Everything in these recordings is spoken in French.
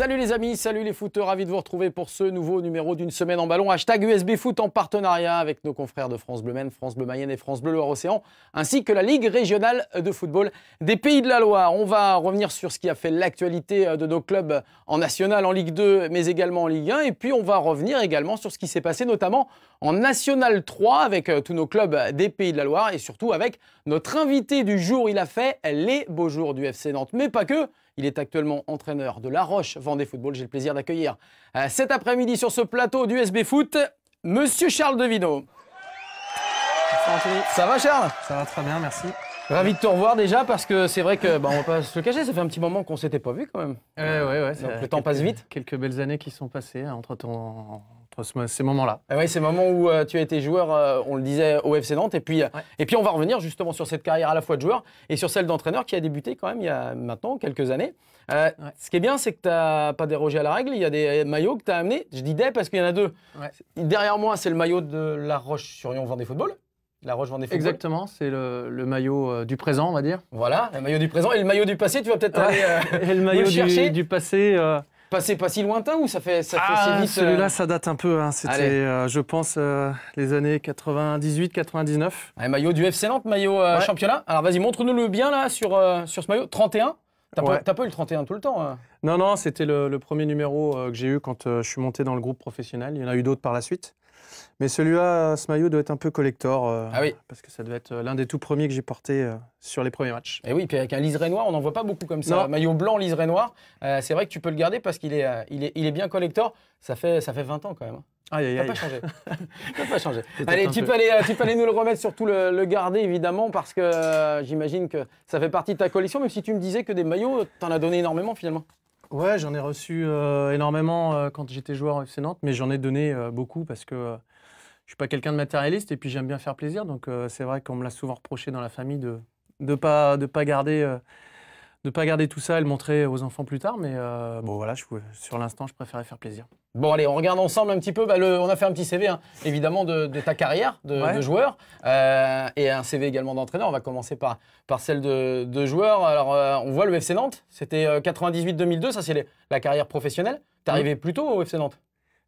Salut les amis, salut les footeurs, ravi de vous retrouver pour ce nouveau numéro d'une semaine en ballon. Hashtag USB Foot en partenariat avec nos confrères de France Bleu Maine, France Bleu Mayenne et France Bleu Loire-Océan, ainsi que la Ligue régionale de football des Pays de la Loire. On va revenir sur ce qui a fait l'actualité euh, de nos clubs en National, en Ligue 2, mais également en Ligue 1. Et puis on va revenir également sur ce qui s'est passé notamment en National 3 avec euh, tous nos clubs des Pays de la Loire et surtout avec notre invité du jour. Il a fait les beaux jours du FC Nantes, mais pas que. Il est actuellement entraîneur de La Roche Vendée Football. J'ai le plaisir d'accueillir euh, cet après-midi sur ce plateau du d'USB Foot, Monsieur Charles Devino. Ça va Charles Ça va très bien, merci. Ravi de te revoir déjà parce que c'est vrai que bah, on va pas se le cacher, ça fait un petit moment qu'on s'était pas vu quand même. Oui, oui, ouais, le temps passe vite. Quelques belles années qui sont passées hein, entre temps, entre ces moments-là. Ah oui, ces moments où euh, tu as été joueur, euh, on le disait au FC Nantes, et puis, euh, et puis on va revenir justement sur cette carrière à la fois de joueur et sur celle d'entraîneur qui a débuté quand même il y a maintenant quelques années. Ce qui est bien, c'est que tu n'as pas dérogé à la règle. Il y a des maillots que tu as amenés. Je dis des parce qu'il y en a deux. Derrière moi, c'est le maillot de La Roche-sur-Yon Vendée Football. La roche vendée Exactement, c'est le, maillot euh, du présent, on va dire. Voilà, le maillot du présent et le maillot du passé, tu vas peut-être aller euh, et le maillot Du, passé. Euh. Passé pas si lointain ou ça fait ça ah, vite Celui-là, ça date un peu. Hein. C'était, je pense, les années 98-99. Un maillot du FC Nantes, maillot championnat. Alors vas-y, montre-nous le bien là sur, sur ce maillot. 31 T'as pas, pas, eu le 31 tout le temps hein. Non, non, c'était le, premier numéro que j'ai eu quand je suis monté dans le groupe professionnel. Il y en a eu d'autres par la suite. Mais celui-là, ce maillot doit être un peu collector. Euh, ah oui. Parce que ça devait être euh, l'un des tout premiers que j'ai porté euh, sur les premiers matchs. Et eh oui, puis avec un liseré noir, on n'en voit pas beaucoup comme ça. Maillot blanc, liseré noir. c'est vrai que tu peux le garder parce qu'il est, il est, il est bien collector. Ça fait, ça fait 20 ans quand même. Hein. Ah, il peut Pas changé. pas changé. Allez, tu peux, aller, tu peux, aller, nous le remettre, surtout le, garder évidemment, parce que j'imagine que ça fait partie de ta collection, même si tu me disais que des maillots, tu en as donné énormément finalement. Ouais, j'en ai reçu énormément quand j'étais joueur au FC Nantes, mais j'en ai donné beaucoup parce que je suis pas quelqu'un de matérialiste et puis j'aime bien faire plaisir. Donc euh, c'est vrai qu'on me l'a souvent reproché dans la famille de de pas de pas garder euh, de pas garder tout ça et le montrer aux enfants plus tard. Mais euh, bon voilà, je, sur l'instant, je préférais faire plaisir. Bon allez, on regarde ensemble un petit peu. Bah, le, on a fait un petit CV hein, évidemment de, ta carrière de, joueur et un CV également d'entraîneur. On va commencer par par celle de, joueur. Alors on voit le FC Nantes. C'était 98-2002. Ça c'est la carrière professionnelle. T'es mmh. arrivé plus tôt au FC Nantes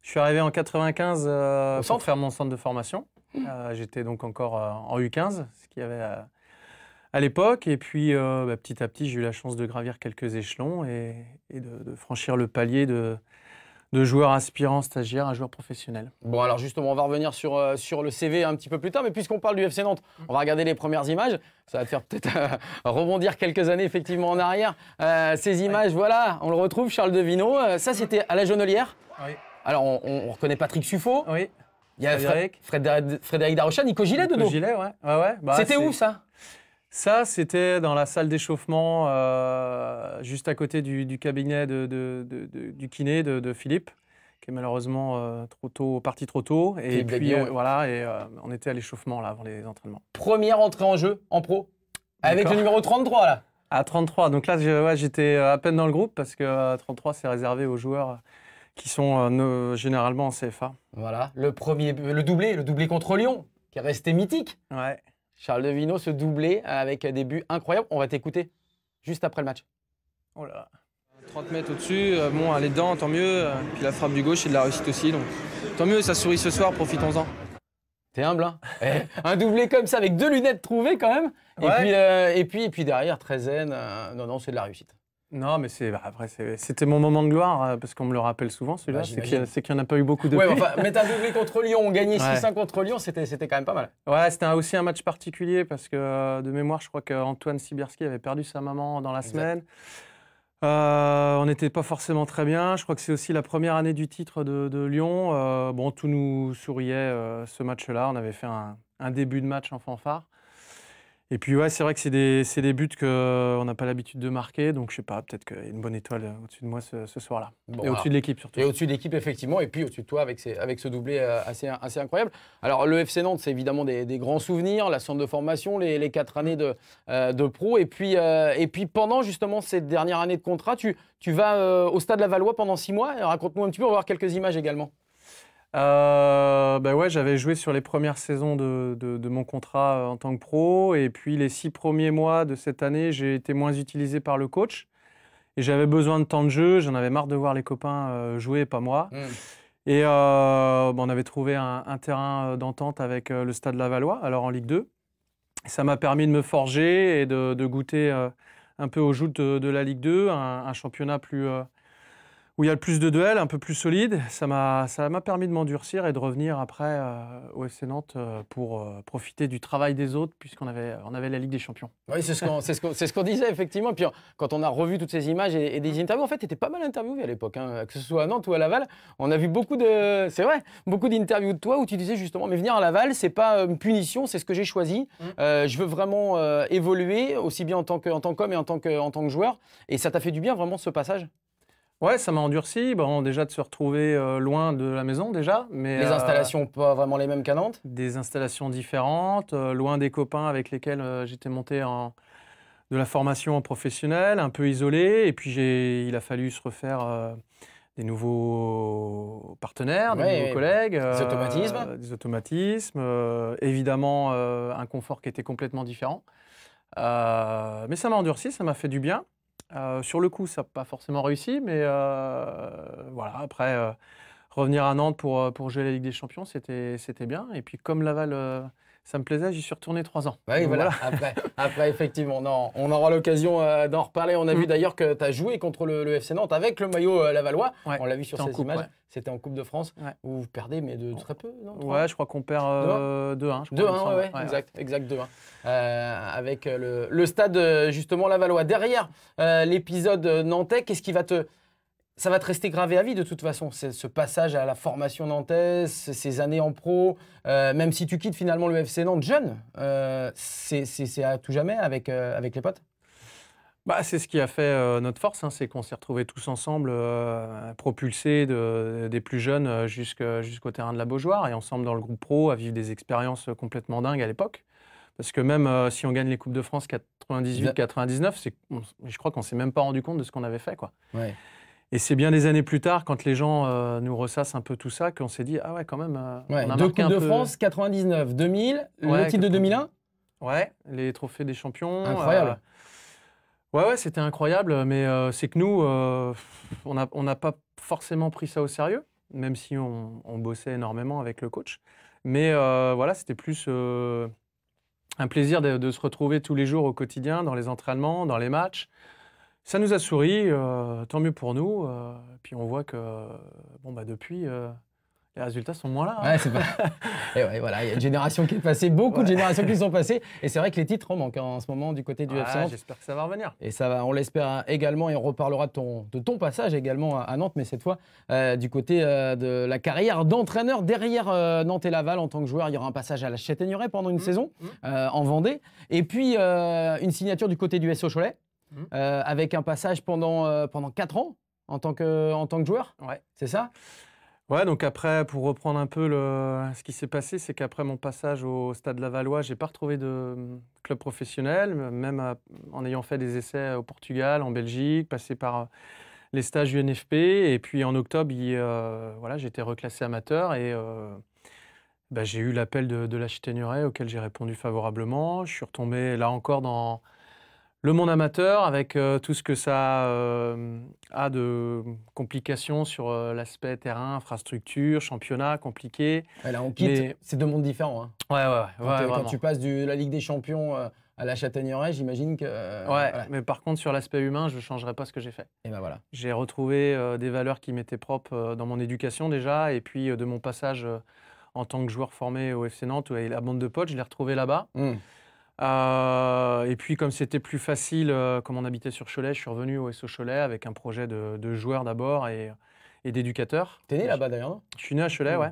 je suis arrivé en 95 euh, pour faire mon centre de formation. Mmh. Euh, j'étais donc encore euh, en U15, ce qu'il y avait à, l'époque. Et puis, bah, petit à petit, j'ai eu la chance de gravir quelques échelons et, de, franchir le palier de, de joueur aspirant, stagiaire, à joueur professionnel. Bon, alors justement, on va revenir sur, sur le CV un petit peu plus tard, mais puisqu'on parle du FC Nantes, mmh. on va regarder les premières images. Ça va te faire peut-être rebondir quelques années effectivement en arrière. ces images, voilà, on le retrouve, Charles Devino. ça, c'était à la Jonelière. Ouais. Alors, on, reconnaît Patrick Suffo. Oui. Il y a Frédéric, Frédéric, Nico Gillet dedans. Nico Gillet, ouais. ouais, ouais. Bah, c'était où ça Ça, c'était dans la salle d'échauffement, euh, juste à côté du, cabinet du kiné de, Philippe, qui est malheureusement euh, trop tôt, parti trop tôt. Et puis, euh, voilà, et on était à l'échauffement là avant les entraînements. Première entrée en jeu en pro, avec le numéro 33 là. À 33, donc là j'étais à peine dans le groupe parce que 33 c'est réservé aux joueurs qui sont euh, généralement en CFA. Voilà, le premier, le doublé, le doublé contre Lyon, qui est resté mythique. Ouais. Charles Devino se doublé avec des buts incroyables. On va t'écouter juste après le match. 30 mètres au-dessus, euh, bon, elle dedans, tant mieux. Euh, puis la frappe du gauche c'est de la réussite aussi, donc tant mieux, ça sourit ce soir, profitons-en. T'es humble, hein eh, Un doublé comme ça, avec deux lunettes trouvées quand même. Et, puis, et, puis, puis, derrière, très zen. non, non, c'est de la réussite. Non, mais bah, après, c'était mon moment de gloire, euh, parce qu'on me le rappelle souvent celui-là, bah, c'est qu'il n'y en a pas eu beaucoup de. Ouais, enfin, mais contre Lyon, on gagnait 6-1 contre Lyon, c'était quand même pas mal. Ouais, c'était aussi un match particulier, parce que euh, de mémoire, je crois qu'Antoine Sibierski avait perdu sa maman dans la semaine. Euh, on n'était pas forcément très bien. Je crois que c'est aussi la première année du titre de, Lyon. bon, tout nous souriait ce match-là. On avait fait un, début de match en fanfare. Et puis, ouais, c'est vrai que c'est des, des, buts qu'on euh, n'a pas l'habitude de marquer. Donc, je sais pas, peut-être qu'il y a une bonne étoile euh, au-dessus de moi ce, soir-là. et au-dessus de l'équipe, surtout. Et au-dessus de l'équipe, effectivement. Et puis, au-dessus de toi, avec, avec ce doublé euh, assez, assez incroyable. Alors, le FC Nantes, c'est évidemment des, grands souvenirs, la centre de formation, les, quatre années de, de pro. Et puis, et puis, pendant justement cette dernière année de contrat, tu, tu vas au Stade de la Valois pendant six mois. Raconte-nous un petit peu, on va voir quelques images également euh, ben ouais, j'avais joué sur les premières saisons de, mon contrat euh, en tant que pro. Et puis les six premiers mois de cette année, j'ai été moins utilisé par le coach. Et j'avais besoin de temps de jeu. J'en avais marre de voir les copains euh, jouer pas moi. Hmm. Et euh, ben, on avait trouvé un, terrain d'entente avec le Stade Lavallois, alors en Ligue 2. ça m'a permis de me forger et de, goûter un peu aux joutes de, la Ligue 2, un, un championnat plus où il y a le plus de duels, un peu plus solide. Ça m'a permis de m'endurcir et de revenir après euh, au FC Nantes euh, pour euh, profiter du travail des autres, puisqu'on avait, on avait la Ligue des Champions. Oui, c'est ce qu'on ce disait, effectivement. Et puis quand on a revu toutes ces images et, des mm. interviews, en fait, tu étais pas mal interviewé à l'époque, hein. que ce soit à Nantes ou à Laval. On a vu beaucoup de. C'est vrai, beaucoup d'interviews de toi où tu disais justement, mais venir à Laval, c'est pas une punition, c'est ce que j'ai choisi. Mm. je veux vraiment évoluer, aussi bien en tant qu'homme et en tant que, en tant que joueur. Et ça t'a fait du bien, vraiment, ce passage Ouais, ça m'a endurci. Bon, déjà de se retrouver euh, loin de la maison, déjà. Mais, les euh, installations pas vraiment les mêmes qu'à Nantes Des installations différentes, euh, loin des copains avec lesquels j'étais monté en, de la formation professionnelle, un peu isolé. Et puis il a fallu se refaire des nouveaux partenaires, des nouveaux collègues. Des automatismes. des automatismes. évidemment, un confort qui était complètement différent. mais ça m'a endurci, ça m'a fait du bien. Euh, sur le coup, ça n'a pas forcément réussi, mais euh, voilà, après, euh, revenir à Nantes pour, pour jouer la Ligue des Champions, c'était bien. Et puis, comme Laval ça me plaisait, j'y suis retourné trois ans. Bah voilà. Après, effectivement, on aura l'occasion euh, d'en reparler. On a vu mm. d'ailleurs que tu as joué contre le, FC Nantes avec le maillot euh, lavalois. On l'a vu sur ces images. C'était en Coupe de France ouais. où vous perdez, mais de très peu. je crois qu'on perd 2-1. 2-1, euh, exact, exact 2-1. avec le, le, stade, justement, lavalois. Derrière l'épisode nantais, qu'est-ce qui va te ça va te rester gravé à vie de toute façon, ce passage à la formation nantaise, ces années en pro, euh, même si tu quittes finalement le FC Nantes jeune, euh, c'est à tout jamais avec, euh, avec les potes bah, c'est ce qui a fait notre force, hein, c'est qu'on s'est retrouvés tous ensemble, propulsés des plus jeunes jusqu'au terrain de la Beaujoire et ensemble dans le groupe pro à vivre des expériences complètement dingues à l'époque. Parce que même si on gagne les Coupes de France 98-99, bah je crois qu'on ne s'est même pas rendu compte de ce qu'on avait fait. Quoi. Et c'est bien des années plus tard, quand les gens euh, nous ressassent un peu tout ça, qu'on s'est dit ah ouais quand même. Euh, on deux Coupes de France, 99, 2000, le titre de 2001. Ouais, les trophées des champions. Euh, incroyable. Ouais ouais, c'était incroyable, mais c'est que nous, on n'a pas forcément pris ça au sérieux, même si on, bossait énormément avec le coach. Mais voilà, c'était plus un plaisir de, de, se retrouver tous les jours au quotidien, dans les entraînements, dans les matchs. Ça nous a souri, euh, tant mieux pour nous. Euh, puis on voit que bon bah depuis, euh, les résultats sont moins là. pas... Hein. et voilà, il y a une génération qui est passée, beaucoup de générations qui sont passées. Et c'est vrai que les titres manquent hein, en ce moment du côté du FC J'espère que ça va revenir. Et ça va, on l'espère hein, également. Et on reparlera de ton, passage également à, Nantes, mais cette fois du côté de la carrière d'entraîneur derrière Nantes et Laval en tant que joueur. Il y aura un passage à la Châtaigneraie pendant une mmh, saison mmh. en Vendée. Et puis une signature du côté du SO Cholet Mhm. Euh, avec un passage pendant, euh, pendant 4 ans en tant que, en tant que joueur. Ouais. C'est ça Ouais, donc après, pour reprendre un peu le, ce qui s'est passé, c'est qu'après mon passage au Stade Lavallois, j'ai pas retrouvé de mm, club professionnel, même en ayant fait des essais au Portugal, en Belgique, passé par euh, les stages UNFP. Et puis en octobre, il, euh, voilà, j'étais reclassé amateur et bah, j'ai eu l'appel de, de la auquel j'ai répondu favorablement. Je suis retombé là encore dans le monde amateur, avec euh, tout ce que ça euh, a de complications sur euh, l'aspect terrain, infrastructure, championnat compliqué. Là, on quitte, c'est deux mondes différents. Hein. Ouais, ouais, ouais. Quand, tu passes de la Ligue des Champions à la Châtaigneraie, j'imagine que. ouais, mais par contre, sur l'aspect humain, je ne changerai pas ce que j'ai fait. Et ben voilà. J'ai retrouvé des valeurs qui m'étaient propres dans mon éducation déjà, et puis de mon passage en tant que joueur formé au FC Nantes à la bande de potes, je l'ai retrouvé là-bas. Mmh. Euh, et puis, comme c'était plus facile, euh, comme on habitait sur Cholet, je suis revenu au SO Cholet avec un projet de, joueur d'abord et, et d'éducateur. T'es né là-bas d'ailleurs Je suis né à Cholet, mmh. ouais.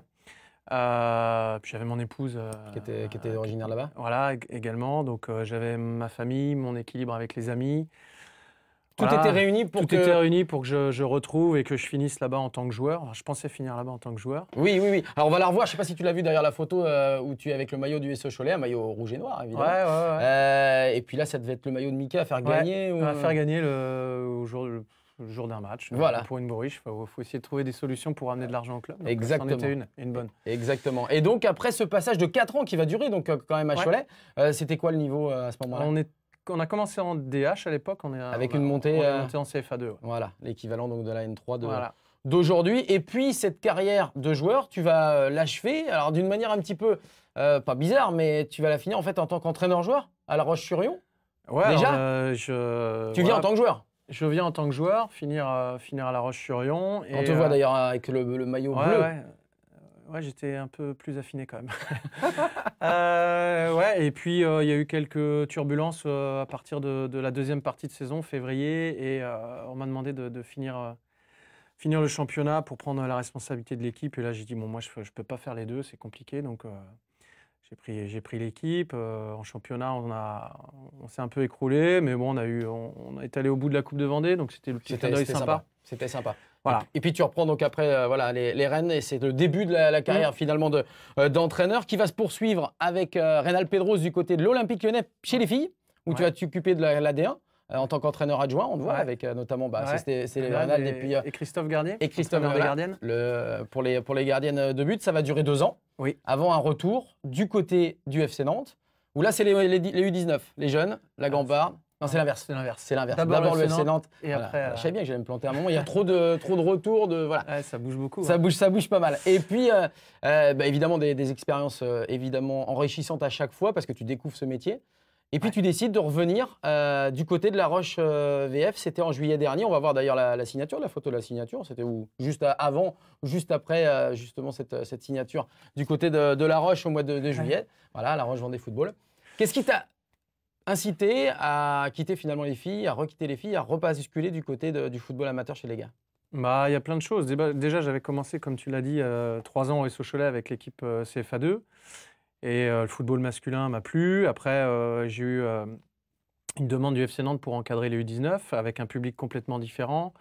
Euh, puis j'avais mon épouse. qui était, qui était originaire là-bas Voilà, également. Donc j'avais ma famille, mon équilibre avec les amis tout était réuni pour que... réuni pour que je, retrouve et que je finisse là-bas en tant que joueur. je pensais finir là-bas en tant que joueur. Oui, oui, oui. Alors on va la revoir. Je ne sais pas si tu l'as vu derrière la photo euh, où tu es avec le maillot du SE Cholet, un maillot rouge et noir évidemment. Ouais, ouais, ouais. Euh, et puis là, ça devait être le maillot de Mika à faire gagner. Ou... À faire gagner le, jour, jour d'un match. Euh, voilà. Pour une bourriche, il faut, essayer de trouver des solutions pour amener de l'argent au club. Exactement. Exactement. Était une, une bonne. Exactement. Et donc après ce passage de 4 ans qui va durer, donc quand même à Cholet, c'était quoi le niveau à ce moment-là on a commencé en DH à l'époque, on est avec une montée, euh, en CFA2. Voilà, l'équivalent donc de la N3 d'aujourd'hui. Et puis, cette carrière de joueur, tu vas euh, l'achever, alors d'une manière un petit peu, euh, pas bizarre, mais tu vas la finir en fait en tant qu'entraîneur-joueur à La Roche-sur-Yon. déjà. Tu viens en tant que joueur je viens en tant que joueur, finir, finir à La Roche-sur-Yon. On te voit d'ailleurs avec le, maillot bleu ouais, j'étais un peu plus affiné quand même. Euh, ouais, et puis euh, il y a eu quelques turbulences euh, à partir de, la deuxième partie de saison, février, et on m'a demandé de, finir, le championnat pour prendre la responsabilité de l'équipe. Et là, j'ai dit, bon, moi, je ne peux pas faire les deux, c'est compliqué. Donc, j'ai pris, l'équipe. en championnat, on, s'est un peu écroulé, mais bon, on, est allé au bout de la Coupe de Vendée, donc c'était le petit sympa. C'était sympa. Et puis tu reprends donc après euh, voilà, les, reines Rennes et c'est le début de la, carrière mmh. finalement euh, d'entraîneur de, qui va se poursuivre avec euh, Pedros du côté de l'Olympique lyonnais chez les filles, où tu vas t'occuper de la, 1 euh, en tant qu'entraîneur adjoint, on voit avec notamment bah, c'est et, Christophe Gardien. Et Christophe pour les pour les gardiennes de but, ça va durer deux ans. Avant un retour du côté du FC Nantes, où là c'est les, U19, les jeunes, la ah, Gambard, non, c'est l'inverse, c'est l'inverse, D'abord le FC et après. Euh, Je savais bien que j'allais me planter un moment. Il y a trop de trop de retours, de voilà. ça bouge beaucoup. Ça hein. bouge, ça bouge pas mal. Et puis, euh, euh, bah, évidemment des, expériences évidemment enrichissantes à chaque fois parce que tu découvres ce métier. Et puis tu décides de revenir du côté de la Roche VF. C'était en juillet dernier. On va voir d'ailleurs la, signature, la photo de la signature. C'était où Juste avant, juste après justement cette, cette signature du côté de, la Roche au mois de, juillet. Voilà, la Roche Vendée Football. Qu'est-ce qui t'a incité à quitter finalement les filles, à requitter les filles, à repasculer du côté du football amateur chez les gars bah, il y a plein de choses. Déjà, j'avais commencé, comme tu l'as dit, euh, trois ans au Socholet avec l'équipe euh, CFA2. Et euh, le football masculin m'a plu. Après, j'ai eu une demande du FC Nantes pour encadrer les U19 avec un public complètement différent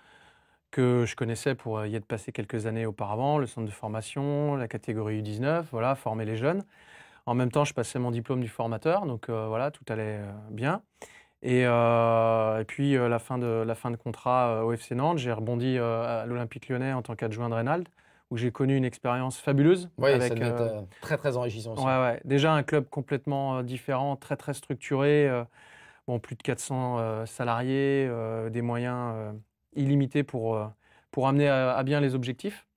que je connaissais pour y être passé quelques années auparavant, le centre de formation, la catégorie U19, voilà, former les jeunes. En même temps, je passais mon diplôme du formateur, donc euh, voilà, tout allait euh, bien. Et, euh, puis, la, fin de, la fin de contrat au FC Nantes, j'ai rebondi à l'Olympique lyonnais en tant qu'adjoint de Reynald où j'ai connu une expérience fabuleuse. Oui, avec, ça doit être, très très enrichissant. Aussi. Ouais, ouais. Déjà un club complètement différent, très très structuré, bon, plus de 400 salariés, des moyens illimités pour, pour amener à, bien les objectifs.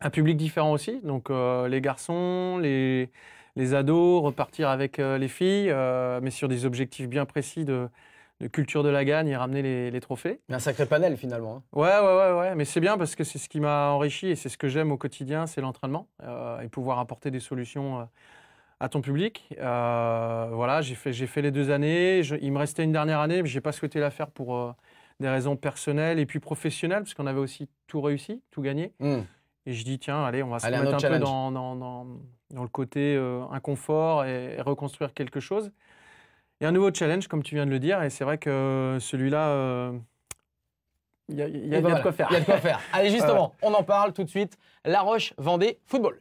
Un public différent aussi, donc les garçons, les, les ados, repartir avec euh, les filles, euh, mais sur des objectifs bien précis de, culture de la gagne et ramener les, trophées. un sacré panel finalement. Hein. Ouais, ouais, ouais, ouais, Mais c'est bien parce que c'est ce qui m'a enrichi et c'est ce que j'aime au quotidien, c'est l'entraînement euh, et pouvoir apporter des solutions à ton public. voilà, j'ai fait, les deux années. il me restait une dernière année, mais j'ai pas souhaité la faire pour des raisons personnelles et puis professionnelles parce qu'on avait aussi tout réussi, tout gagné. Hmm. Et je dis, tiens, allez, on va se mettre un, peu dans, dans, le côté euh, inconfort et, reconstruire quelque chose. Et un nouveau challenge, comme tu viens de le dire, et c'est vrai que celui-là, euh, il y, a, quoi faire. Il y a de quoi faire. allez, justement, on en parle tout de suite. La Roche Vendée Football.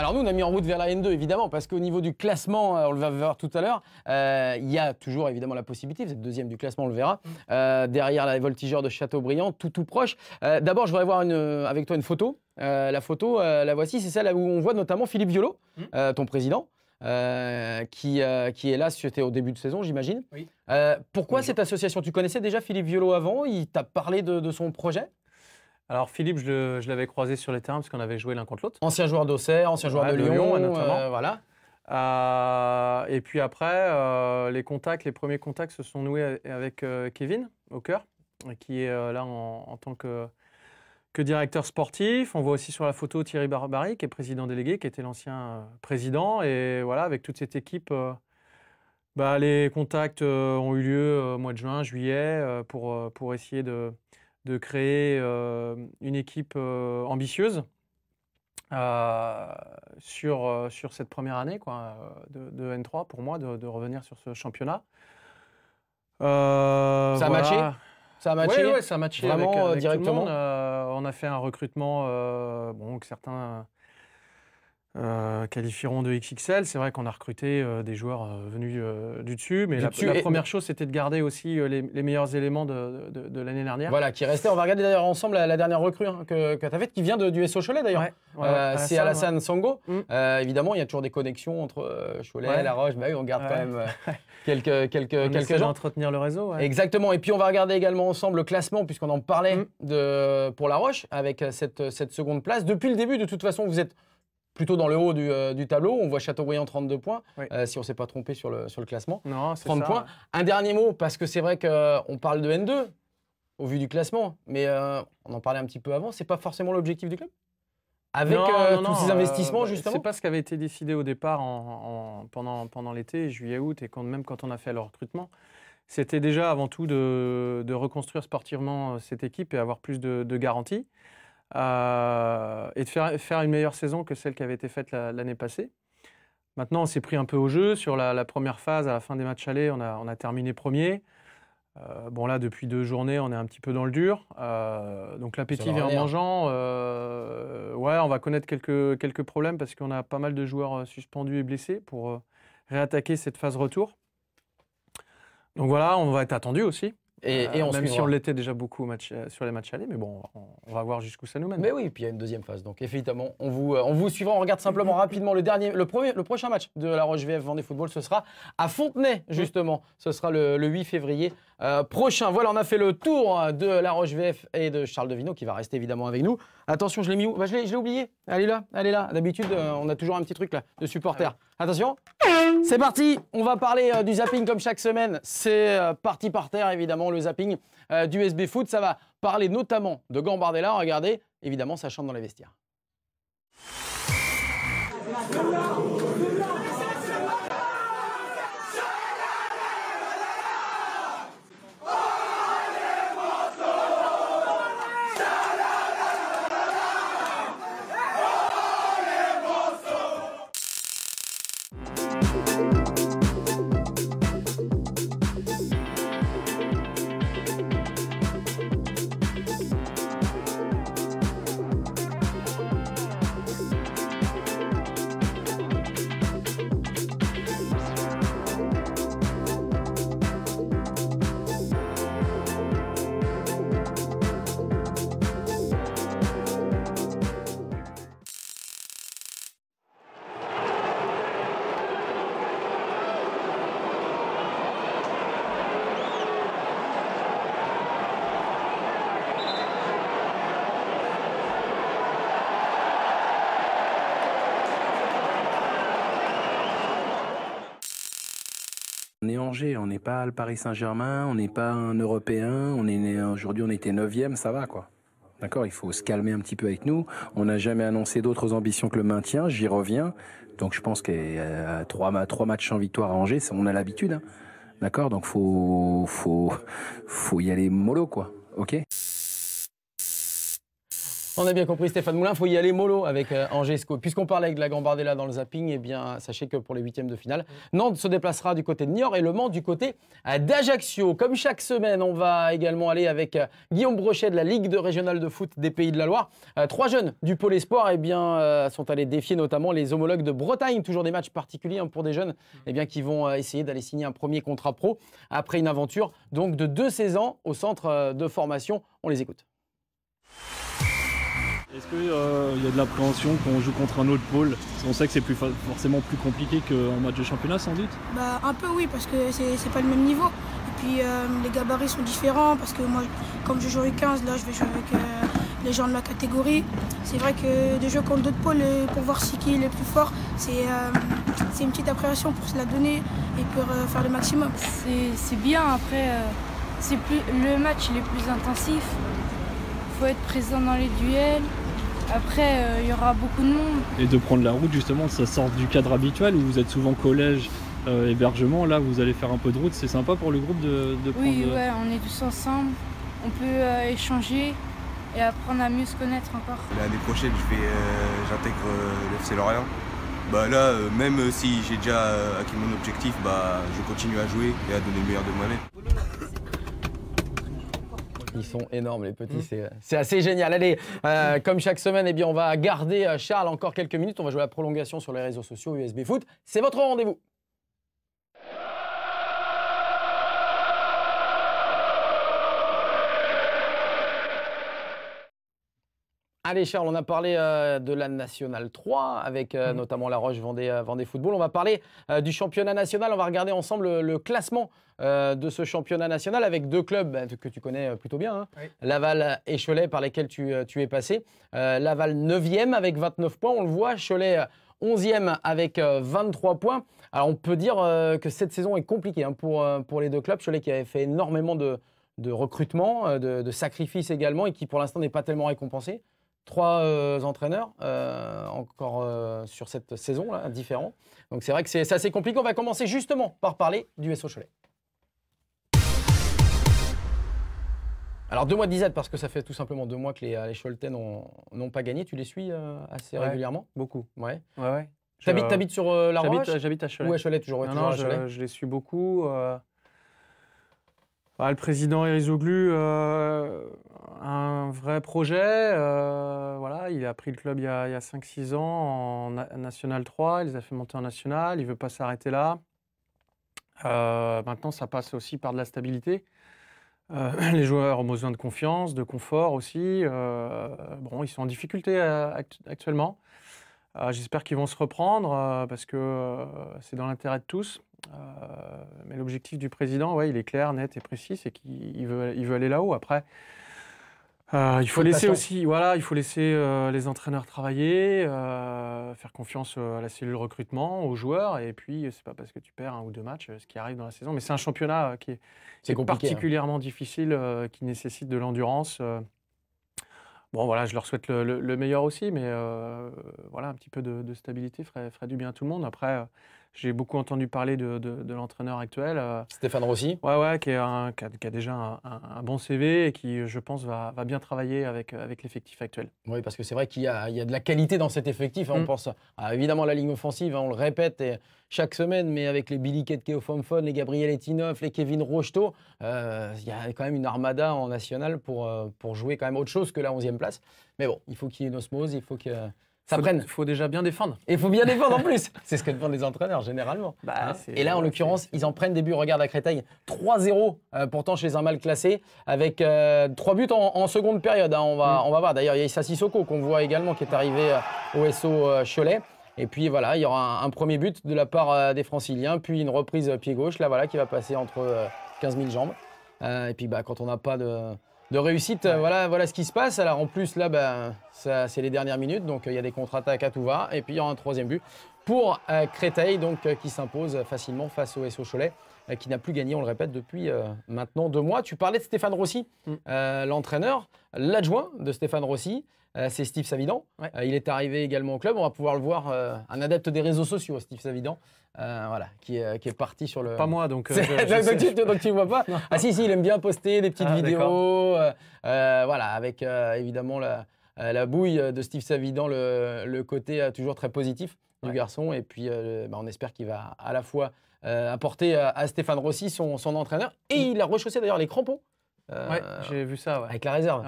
Alors nous, on a mis en route vers la N2, évidemment, parce qu'au niveau du classement, euh, on le va voir tout à l'heure, euh, il y a toujours évidemment la possibilité, vous êtes deuxième du classement, on le verra, mm. euh, derrière la voltigeur de Châteaubriand, tout tout proche. D'abord, je voudrais voir une, avec toi une photo. la photo, la voici, c'est celle où on voit notamment Philippe Violo, mm. ton président. qui, qui est là, c'était au début de saison, j'imagine. pourquoi cette association Tu connaissais déjà Philippe Violo avant Il t'a parlé de, de, son projet alors Philippe, je, l'avais croisé sur les terrains parce qu'on avait joué l'un contre l'autre. Ancien joueur d'Auxerre, ancien joueur de, Lyon, notamment. Euh, voilà. Euh, et puis après, euh, les contacts, les premiers contacts se sont noués avec Kevin au cœur, qui est là en, tant que, que, directeur sportif. On voit aussi sur la photo Thierry Barbary, qui est président délégué, qui était l'ancien président. Et voilà, avec toute cette équipe. Bah, les contacts ont eu lieu au mois de juin, juillet, pour, pour essayer de, de créer euh, une équipe euh, ambitieuse euh, sur, sur cette première année quoi, de, N3 pour moi, de, revenir sur ce championnat. ça a matché Ça a matché Oui, ça a matché avec, directement. on a fait un recrutement bon, que certains euh, qualifieront de XXL. C'est vrai qu'on a recruté euh, des joueurs euh, venus du dessus, mais la, première chose, c'était de garder aussi les, meilleurs éléments de, l'année dernière. Voilà, qui restait. On va regarder d'ailleurs ensemble la, dernière recrue hein, que, tu as faite, qui vient du SO Cholet d'ailleurs. c'est Alassane Sango. Mm. évidemment, il y a toujours des connexions entre Cholet, La Roche. Bah on garde quand même quelques, quelques, on quelques gens. entretenir le réseau. Exactement. Et puis, on va regarder également ensemble le classement, puisqu'on en parlait mm. de, pour La Roche, avec cette seconde place. Depuis le début, de toute façon, vous êtes plutôt dans le haut du, euh, tableau. On voit Châteaubriand 32 points, euh, si on ne s'est pas trompé sur le, sur le classement. points. Un dernier mot, parce que c'est vrai qu'on euh, parle de N2 au vu du classement, mais on en parlait un petit peu avant, c'est pas forcément l'objectif du club avec tous ces investissements, justement bah, justement C'est pas ce qui avait été décidé au départ pendant, pendant l'été, juillet-août, et même quand on a fait le recrutement. C'était déjà avant tout de, reconstruire sportivement cette équipe et avoir plus de, de garanties. Euh, et de faire, une meilleure saison que celle qui avait été faite l'année passée. Maintenant, on s'est pris un peu au jeu. Sur la, première phase, à la fin des matchs allés, on a, terminé premier. Euh, bon, là, depuis deux journées, on est un petit peu dans le dur. Euh, donc, l'appétit vient en hein. mangeant. ouais, on va connaître quelques, quelques problèmes parce qu'on a pas mal de joueurs suspendus et blessés pour réattaquer cette phase retour. Donc, voilà, on va être attendu aussi. Euh, et, on Même si on l'était déjà beaucoup match, euh, sur les matchs allés, mais bon, on, va voir jusqu'où ça nous mène. Mais oui, et puis il y a une deuxième phase. Donc effectivement, on vous, euh, on vous suivra. On regarde simplement mm-hmm. rapidement le, dernier, le, premier, le prochain match de la Roche VF Vendée Football. Ce sera à Fontenay, mm-hmm. justement. Ce sera le, 8 février prochain. Voilà, on a fait le tour hein, de la Roche VF et de Charles Devino qui va rester évidemment avec nous. Attention, je l'ai mis où bah, Je l'ai oublié. Elle est là, allez là. D'habitude, on a toujours un petit truc là de supporter. Ah Attention, c'est parti On va parler euh, du zapping comme chaque semaine. C'est euh, parti par terre, évidemment, le zapping euh, du SB Foot. Ça va parler notamment de Gambardella. Regardez, évidemment, ça chante dans les vestiaires. pas le Paris Saint-Germain, on n'est pas un Européen, on est aujourd'hui on était 9e, ça va quoi. D'accord, il faut se calmer un petit peu avec nous. On n'a jamais annoncé d'autres ambitions que le maintien, j'y reviens. Donc je pense qu'à trois, matchs en victoire à Angers, on a l'habitude. Hein. D'accord, donc faut, faut, faut y aller mollo quoi. Ok on a bien compris, Stéphane Moulin, il faut y aller mollo avec euh, Angesco. Puisqu'on parlait avec de la Gambardella dans le zapping, eh bien, sachez que pour les huitièmes de finale, Nantes se déplacera du côté de Niort et Le Mans du côté euh, d'Ajaccio. Comme chaque semaine, on va également aller avec euh, Guillaume Brochet de la Ligue de régionale de foot des Pays de la Loire. Euh, trois jeunes du Pôle Espoir eh bien, sont allés défier notamment les homologues de Bretagne. Toujours des matchs particuliers hein, pour des jeunes eh bien, qui vont essayer d'aller signer un premier contrat pro après une aventure donc de deux saisons au centre de formation. On les écoute. Est-ce qu'il euh, y a de l'appréhension quand on joue contre un autre pôle On sait que c'est plus forcément plus compliqué qu'un match de championnat sans doute Bah un peu oui parce que c'est pas le même niveau. Et puis euh, les gabarits sont différents parce que moi comme je joue avec 15 là je vais jouer avec euh, les gens de ma catégorie. C'est vrai que de jouer contre d'autres pôles pour voir si qui est le plus fort, c'est une petite appréhension pour se la donner et pour faire le maximum. C'est bien après c'est plus le match il est plus intensif. Il Faut être présent dans les duels. Après, euh, il y aura beaucoup de monde. Et de prendre la route, justement, ça sort du cadre habituel où vous êtes souvent collège, euh, hébergement. Là, vous allez faire un peu de route. C'est sympa pour le groupe de, de prendre... Euh, oui, on est tous ensemble. On peut échanger et apprendre à mieux se connaître encore. L'année prochaine, j'intègre le FC Lorient. Bah là, même si j'ai déjà acquis mon objectif, bah, je continue à jouer et à donner le meilleur de moi-même. Ils sont énormes, les petits. Mm. C'est assez génial. Allez, euh, comme chaque semaine, eh bien, on va garder euh, Charles encore quelques minutes. On va jouer la prolongation sur les réseaux sociaux USB Foot. C'est votre rendez-vous. Allez Charles, on a parlé euh, de la Nationale 3 avec euh, mm. notamment La Roche Vendée, euh, Vendée, Football. On va parler du championnat national. On va regarder ensemble le, classement de ce championnat national avec deux clubs bah, que tu connais plutôt bien. Hein. Laval et Cholet par lesquels tu, es passé. Laval 9e avec 29 points. On le voit, Cholet 11e avec 23 points. Alors on peut dire que cette saison est compliquée hein, pour, pour les deux clubs. Cholet qui avait fait énormément de, recrutement, de, de sacrifices également et qui pour l'instant n'est pas tellement récompensé trois euh, entraîneurs euh, encore euh, sur cette saison là, différents. Donc c'est vrai que c'est assez compliqué. On va commencer justement par parler du SO Cholet. Alors deux mois de disette parce que ça fait tout simplement deux mois que les, les Choletais n'ont pas gagné. Tu les suis assez régulièrement Beaucoup. Ouais. Ouais ouais. sur la Roche J'habite à Cholet. Ou à Cholet toujours, non, Je, je, les suis beaucoup. Bah, le président Erizoglu euh, a un vrai projet. Euh, voilà, il a pris le club il y a, 5-6 ans en National 3, il les a fait monter en National, il ne veut pas s'arrêter là. Euh, maintenant, ça passe aussi par de la stabilité. les joueurs ont besoin de confiance, de confort aussi. bon, ils sont en difficulté actuellement. Euh, j'espère qu'ils vont se reprendre euh, parce que euh, c'est dans l'intérêt de tous. mais l'objectif du président, ouais, il est clair, net et précis, c'est qu'il veut, il veut aller là-haut. Après, il faut laisser aussi, voilà, il faut laisser les entraîneurs travailler, faire confiance à la cellule recrutement, aux joueurs, et puis c'est pas parce que tu perds un ou deux matchs ce qui arrive dans la saison. Mais c'est un championnat qui est, hein. particulièrement difficile, qui nécessite de l'endurance. Bon, voilà, je leur souhaite le, meilleur aussi, mais euh, voilà, un petit peu de, stabilité ferait, ferait, du bien à tout le monde. Après, euh, j'ai beaucoup entendu parler de, l'entraîneur actuel. Euh, Stéphane Rossi Ouais, ouais, qui, a, déjà un, bon CV et qui, je pense, va, bien travailler avec, avec l'effectif actuel. Oui, parce que c'est vrai qu'il y, a, de la qualité dans cet effectif. Hein, on mm. pense évidemment à la ligne offensive, hein, on le répète chaque semaine, mais avec les Billy Ketke au les Gabriel Etinoff, les Kevin Rocheteau, euh, il y a quand même une armada en national pour, euh, pour jouer quand même autre chose que la 11e place. Mais bon, il faut qu'il y ait une osmose, il faut que ça Il faut déjà bien défendre. Et il faut bien défendre en plus. C'est ce que font les entraîneurs généralement. Bah, hein. et là, en l'occurrence, ils en prennent des buts. Regarde à Créteil, 3-0 pourtant chez un mal classé, avec euh, trois 3 buts en, seconde période. Hein. on, va, mm. on va voir. D'ailleurs, il y a Issa Sissoko qu'on voit également qui est arrivé euh, au SO euh, Cholet. Et puis voilà, il y aura un, premier but de la part des Franciliens, puis une reprise pied gauche, là voilà, qui va passer entre 15 000 jambes. et puis bah, quand on n'a pas de de réussite. Euh, voilà, voilà ce qui se passe. Alors en plus, là, ben, c'est les dernières minutes, donc euh, il y a des contre-attaques à tout va. Et puis il y a un troisième but pour euh, Créteil, donc, qui s'impose facilement face au SO Cholet, qui n'a plus gagné, on le répète, depuis maintenant deux mois. Tu parlais de Stéphane Rossi, mm. l'entraîneur, l'adjoint de Stéphane Rossi. Euh, c'est Steve Savidan. Euh, il est arrivé également au club. On va pouvoir le voir, euh, un adepte des réseaux sociaux, Steve Savidan, voilà, qui est, parti sur le. Pas moi, donc. donc, tu, vois pas. ah si, si, il aime bien poster des petites ah, vidéos, voilà, avec évidemment la, bouille de Steve Savidan, le, côté toujours très positif du garçon. Et puis, bah, on espère qu'il va à la fois apporter à Stéphane Rossi, son, entraîneur, et mm. il a rechaussé d'ailleurs les crampons. Ouais, j'ai vu ça. Avec la réserve.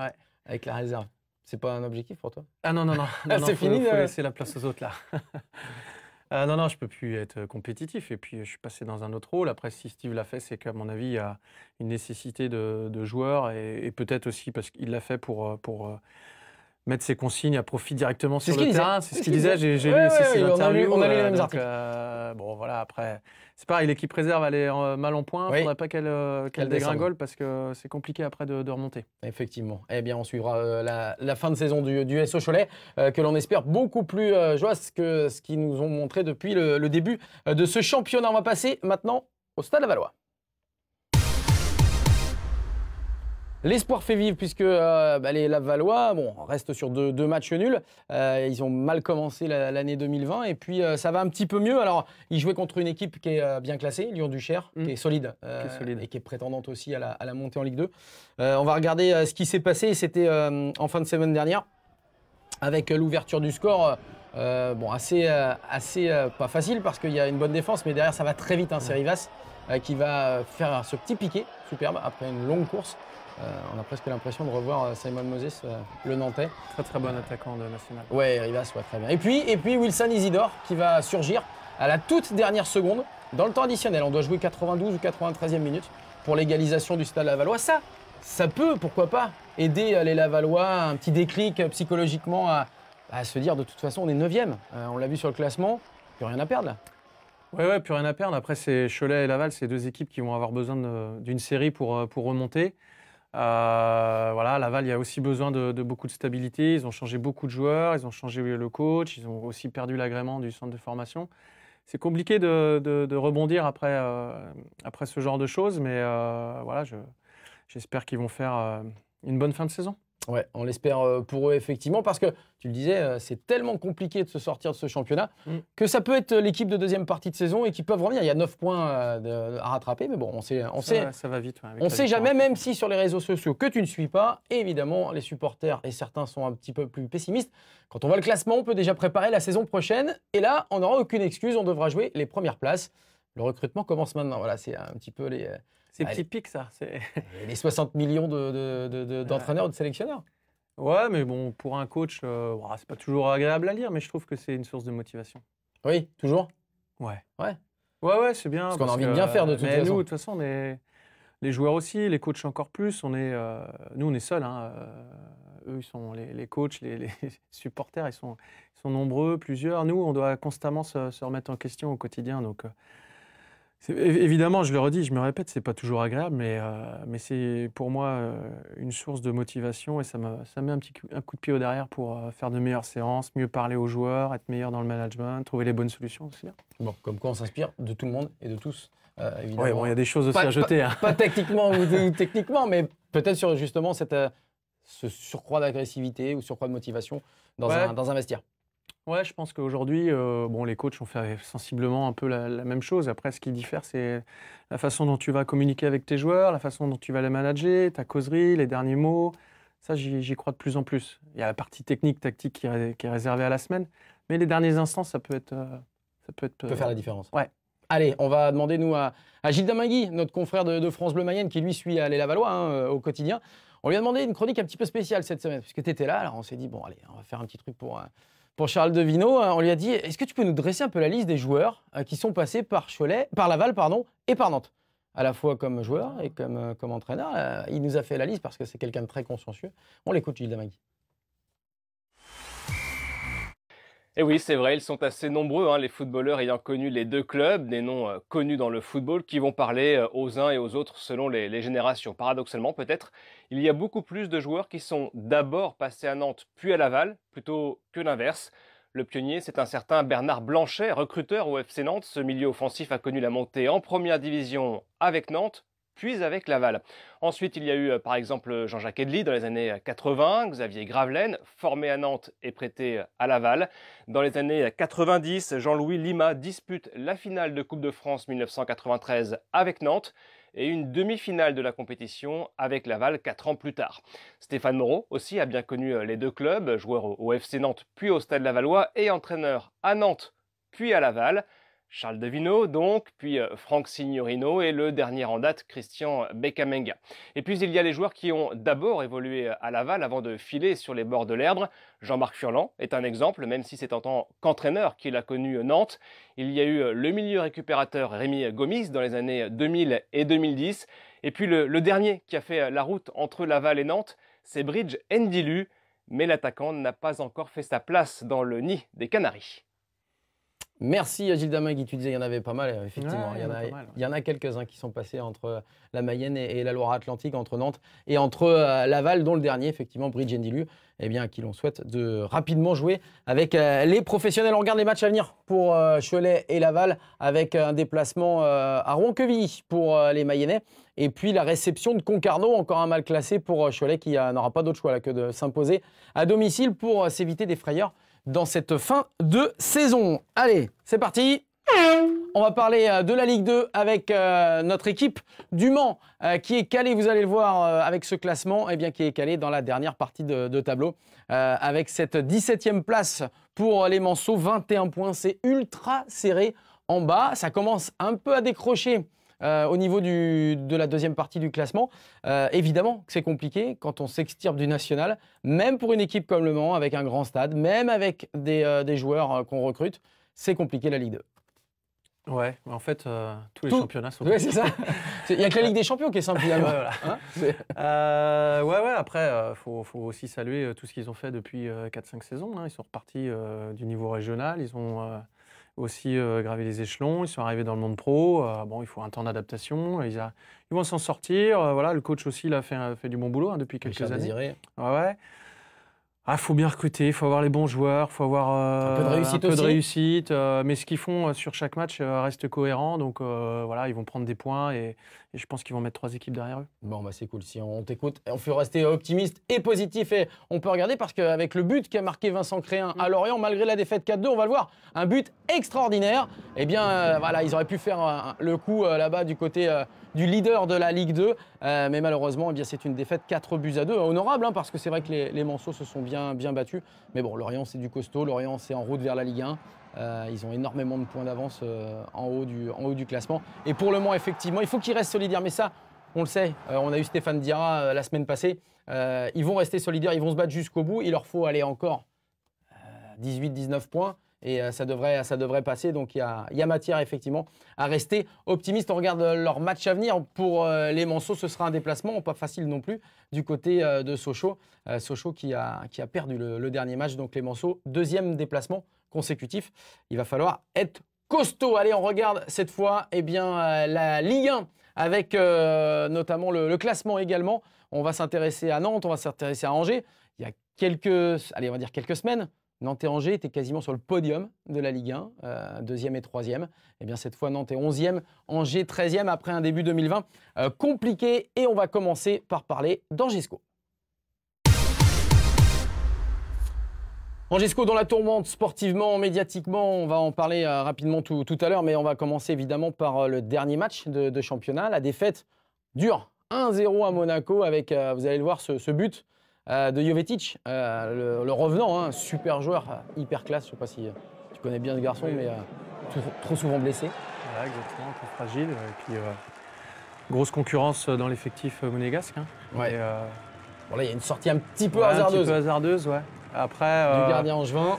Avec la réserve. C'est pas un objectif pour toi Ah non, non, non. Ah, c'est fini. Il faut laisser la place aux autres, là. ah non, non, je peux plus être compétitif. Et puis, euh, je suis passé dans un autre rôle. Après, si Steve l'a fait, c'est qu'à mon avis, il y a une nécessité de, joueurs, et, peut-être aussi parce qu'il l'a fait pour. Euh, pour euh, mettre ses consignes à profit directement sur le terrain. C'est ce qu'il disait. J'ai lu interviews. On a lu les mêmes articles. bon, voilà, après, c'est pareil, l'équipe réserve, elle est euh, mal en point. Il ne faudrait pas qu'elle euh, dégringole parce que c'est compliqué après de, remonter. Effectivement. Eh bien, on suivra euh, la, fin de saison du, SO Cholet, que l'on espère beaucoup plus joyeuse que ce qu'ils nous ont montré depuis le, début de ce championnat. On va passer maintenant au Stade Valois. L'espoir fait vivre puisque euh, bah, les Lavallois bon, restent sur deux, matchs nuls. Euh, ils ont mal commencé l'année 2020 et puis euh, ça va un petit peu mieux. Alors, ils jouaient contre une équipe qui est bien classée, Lyon-Duchère, mm. qui, est solide et qui est prétendante aussi à la, montée en Ligue 2. on va regarder ce qui s'est passé. C'était en fin de semaine dernière avec l'ouverture du score. bon, assez, assez pas facile parce qu'il y a une bonne défense, mais derrière ça va très vite. C'est hein, mm. Rivas qui va faire ce petit piqué superbe après une longue course. Euh, on a presque l'impression de revoir euh, Simon Moses, euh, le Nantais. Très très bon attaquant de National. Ouais, Rivas, soit très bien. Et puis, et puis Wilson Isidore qui va surgir à la toute dernière seconde dans le temps additionnel. On doit jouer 92 ou 93e minute pour l'égalisation du Stade Lavallois. Ça, ça peut, pourquoi pas, aider les Lavallois, un petit déclic psychologiquement à, se dire de toute façon on est 9e. on l'a vu sur le classement, plus rien à perdre là. Ouais, ouais, plus rien à perdre. Après, c'est Cholet et Laval, c'est deux équipes qui vont avoir besoin d'une série pour remonter. Euh, voilà, Laval, il y a aussi besoin de, beaucoup de stabilité. Ils ont changé beaucoup de joueurs, ils ont changé le coach, ils ont aussi perdu l'agrément du centre de formation. C'est compliqué de, rebondir après, euh, après ce genre de choses, mais euh, voilà, j'espère qu'ils vont faire une bonne fin de saison. Ouais, on l'espère euh, pour eux effectivement, parce que tu le disais, euh, c'est tellement compliqué de se sortir de ce championnat mm. que ça peut être l'équipe de deuxième partie de saison et qui peuvent revenir. Il y a 9 points euh, à rattraper, mais bon, on sait, on sait, ça va vite. on sait jamais, même si sur les réseaux sociaux que tu ne suis pas, évidemment les supporters et certains sont un petit peu plus pessimistes. Quand on voit le classement, on peut déjà préparer la saison prochaine, et là, on n'aura aucune excuse, on devra jouer les premières places. Le recrutement commence maintenant. Voilà, c'est un petit peu les c'est typique, ça. Les 60 millions d'entraîneurs de, de, de, ou euh, de sélectionneurs. Ouais, mais bon, pour un coach, ce euh, c'est pas toujours agréable à lire, mais je trouve que c'est une source de motivation. Oui, toujours Ouais. Ouais. Ouais, ouais, c'est bien. Parce, qu'on a envie de bien faire de toute mais Nous, de toute façon, est. Les joueurs aussi, les coachs encore plus. On est, euh, nous, on est seuls. Hein, eux, ils sont les, les coachs, les, les, supporters, ils sont, sont nombreux, plusieurs. Nous, on doit constamment se, se remettre en question au quotidien. Donc, Évidemment, je le redis, je me répète, c'est pas toujours agréable, mais, euh, c'est pour moi euh, une source de motivation et ça me, ça met un petit coup, un coup de pied au derrière pour euh, faire de meilleures séances, mieux parler aux joueurs, être meilleur dans le management, trouver les bonnes solutions. aussi Bon, comme quoi on s'inspire de tout le monde et de tous. évidemment. il y a des choses aussi à jeter. Pas, hein. techniquement ou, techniquement, mais peut-être sur justement cette, ce surcroît d'agressivité ou surcroît de motivation dans, dans un vestiaire. Ouais, je pense qu'aujourd'hui, euh, bon, les coachs ont fait sensiblement un peu la, même chose. Après, ce qui diffère, c'est la façon dont tu vas communiquer avec tes joueurs, la façon dont tu vas les manager, ta causerie, les derniers mots. Ça, j'y crois de plus en plus. Il y a la partie technique, tactique qui, est, réservée à la semaine. Mais les derniers instants, ça peut être. Euh, ça peut, être, peut faire la euh, différence. Ouais. Allez, on va demander, nous, à, Gilles Damagui, notre confrère de, France Bleu Mayenne, qui lui suit à Lavalois hein, au quotidien. On lui a demandé une chronique un petit peu spéciale cette semaine, que tu étais là. Alors, on s'est dit, bon, allez, on va faire un petit truc pour pour Charles Devino, hein, On lui a dit Est-ce que tu peux nous dresser un peu la liste des joueurs euh, qui sont passés par Cholet, par Laval pardon, et par Nantes à la fois comme joueur et comme, euh, comme entraîneur. Euh, il nous a fait la liste parce que c'est quelqu'un de très consciencieux. On l'écoute, Gilles Damagui. Et oui, c'est vrai, ils sont assez nombreux, hein, les footballeurs ayant connu les deux clubs, des noms euh, connus dans le football, qui vont parler euh, aux uns et aux autres selon les, les générations. Paradoxalement, peut-être, il y a beaucoup plus de joueurs qui sont d'abord passés à Nantes puis à Laval, plutôt que l'inverse. Le pionnier, c'est un certain Bernard Blanchet, recruteur au FC Nantes. Ce milieu offensif a connu la montée en première division avec Nantes, avec Laval. Ensuite, il y a eu euh, par exemple Jean-Jacques Edly dans les années 80, euh, Xavier Gravelaine, formé à Nantes et prêté euh, à Laval. Dans les années 90, Jean-Louis Lima dispute la finale de Coupe de France 1993 avec Nantes et une demi-finale de la compétition avec Laval quatre ans plus tard. Stéphane Moreau aussi a bien connu les deux clubs, joueur au FC Nantes puis au Stade Lavallois et entraîneur à Nantes puis à Laval. Charles Devino, donc, puis euh, Franck Signorino et le dernier en date, Christian Bekamenga. Et puis il y a les joueurs qui ont d'abord évolué euh, à Laval avant de filer sur les bords de l'herbe. Jean-Marc Furlan est un exemple, même si c'est en tant qu'entraîneur qu'il a connu euh, Nantes. Il y a eu le milieu récupérateur Rémi Gomis dans les années 2000 et 2010. Et puis le, dernier qui a fait la route entre Laval et Nantes, c'est Bridge Ndilu, mais l'attaquant n'a pas encore fait sa place dans le nid des Canaries. Merci à Gilles Damain tu disais, il y en avait pas mal, effectivement. il, y en a, quelques-uns qui sont passés entre la Mayenne et, la Loire-Atlantique, entre Nantes et entre euh, Laval, dont le dernier, effectivement, Bridge dilu eh bien, qui l'on souhaite de rapidement jouer avec euh, les professionnels. On regarde les matchs à venir pour euh, Cholet et Laval, avec un déplacement à Ronqueville pour les Mayennais. Et puis la réception de Concarneau, encore un mal classé pour Cholet qui n'aura pas d'autre choix que de s'imposer à domicile pour s'éviter des frayeurs dans cette fin de saison. Allez, c'est parti on va parler euh, de la Ligue 2 avec euh, notre équipe du Mans euh, qui est calée, vous allez le voir avec ce classement, eh bien, qui est calée dans la dernière partie de, tableau avec cette 17e place pour les Manceaux, 21 points, c'est ultra serré en bas. Ça commence un peu à décrocher euh, au niveau de la deuxième partie du classement. Euh, évidemment que c'est compliqué quand on s'extirpe du national, même pour une équipe comme Le Mans, avec un grand stade, même avec des, euh, joueurs qu'on recrute, c'est compliqué la Ligue 2. Ouais, en fait, tous les championnats sont. Ouais, c'est ça. Il n'y a que la Ligue des Champions qui est simple hein, ouais, ouais, après, il faut, aussi saluer tout ce qu'ils ont fait depuis 4-5 saisons. Hein. Ils sont repartis du niveau régional. Ils ont aussi euh, graver les échelons, ils sont arrivés dans le monde pro, euh, bon, il faut un temps d'adaptation, ils, vont s'en sortir, euh, voilà, le coach aussi, il a fait, fait du bon boulot hein, depuis quelques années. Désiré. ouais. Ah, faut bien recruter, faut avoir les bons joueurs, faut avoir un peu de réussite, De réussite mais ce qu'ils font sur chaque match reste cohérent, donc voilà, ils vont prendre des points et et je pense qu'ils vont mettre trois équipes derrière eux. Bon, bah c'est cool. Si on t'écoute, on peut rester optimiste et positif. Et on peut regarder parce qu'avec le but qu'a marqué Vincent Créin à mm. Lorient, malgré la défaite 4-2, on va le voir, un but extraordinaire. Eh bien, euh, voilà, ils auraient pu faire euh, le coup euh, là-bas du côté du leader de la Ligue 2. mais malheureusement, eh bien, c'est une défaite 4 buts à 2. Honorable, hein, parce que c'est vrai que les, Manceaux se sont bien, bien battus. Mais bon, Lorient, c'est du costaud. Lorient, c'est en route vers la Ligue 1. Euh, ils ont énormément de points d'avance euh, en, haut du, en haut du classement. Et pour le moment, effectivement, il faut qu'ils restent solidaires. Mais ça, on le sait. Euh, on a eu Stéphane Dira la semaine passée. ils vont rester solidaires, ils vont se battre jusqu'au bout. Il leur faut aller encore 18-19 points. Et ça, devrait, ça devrait passer. Donc il y a, matière, effectivement, à rester optimiste. On regarde leur match à venir. Pour les Manceaux, ce sera un déplacement, pas facile non plus, du côté de Sochaux. Sochaux qui a, qui a perdu le, dernier match. Donc les Manceaux, deuxième déplacement consécutif, Il va falloir être costaud. Allez, on regarde cette fois eh bien, euh, la Ligue 1 avec euh, notamment le, classement également. On va s'intéresser à Nantes, on va s'intéresser à Angers. Il y a quelques, allez, on va dire quelques semaines, Nantes et Angers étaient quasiment sur le podium de la Ligue 1, 2 euh, deuxième et troisième. Et eh bien cette fois, Nantes est onzième, Angers treizième après un début 2020 compliqué. Et on va commencer par parler d'Angisco. Francesco, dans la tourmente, sportivement, médiatiquement, on va en parler euh, rapidement tout, tout à l'heure, mais on va commencer évidemment par euh, le dernier match de, championnat, la défaite dure 1-0 à Monaco avec, euh, vous allez le voir, ce, but de Jovetic, le, revenant, hein, super joueur, hyper classe, je ne sais pas si tu connais bien ce garçon, mais trop souvent blessé. exactement, trop fragile, et puis grosse concurrence dans l'effectif monégasque. Hein. il y a une sortie un petit peu hasardeuse. hasardeuse, ouais. Après. Du euh, gardien angevin.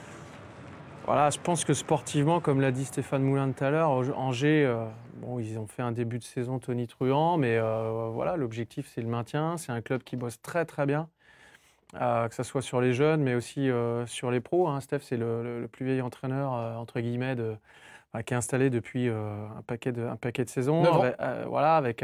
Voilà, je pense que sportivement, comme l'a dit Stéphane Moulin tout à l'heure, Angers, euh, bon, ils ont fait un début de saison Tony tonitruant, mais euh, voilà, l'objectif c'est le maintien. C'est un club qui bosse très très bien, que ce soit sur les jeunes, mais aussi sur les pros. Hein. Steph, c'est le, plus vieil entraîneur entre guillemets bah, qui est installé depuis un paquet de saisons. voilà, avec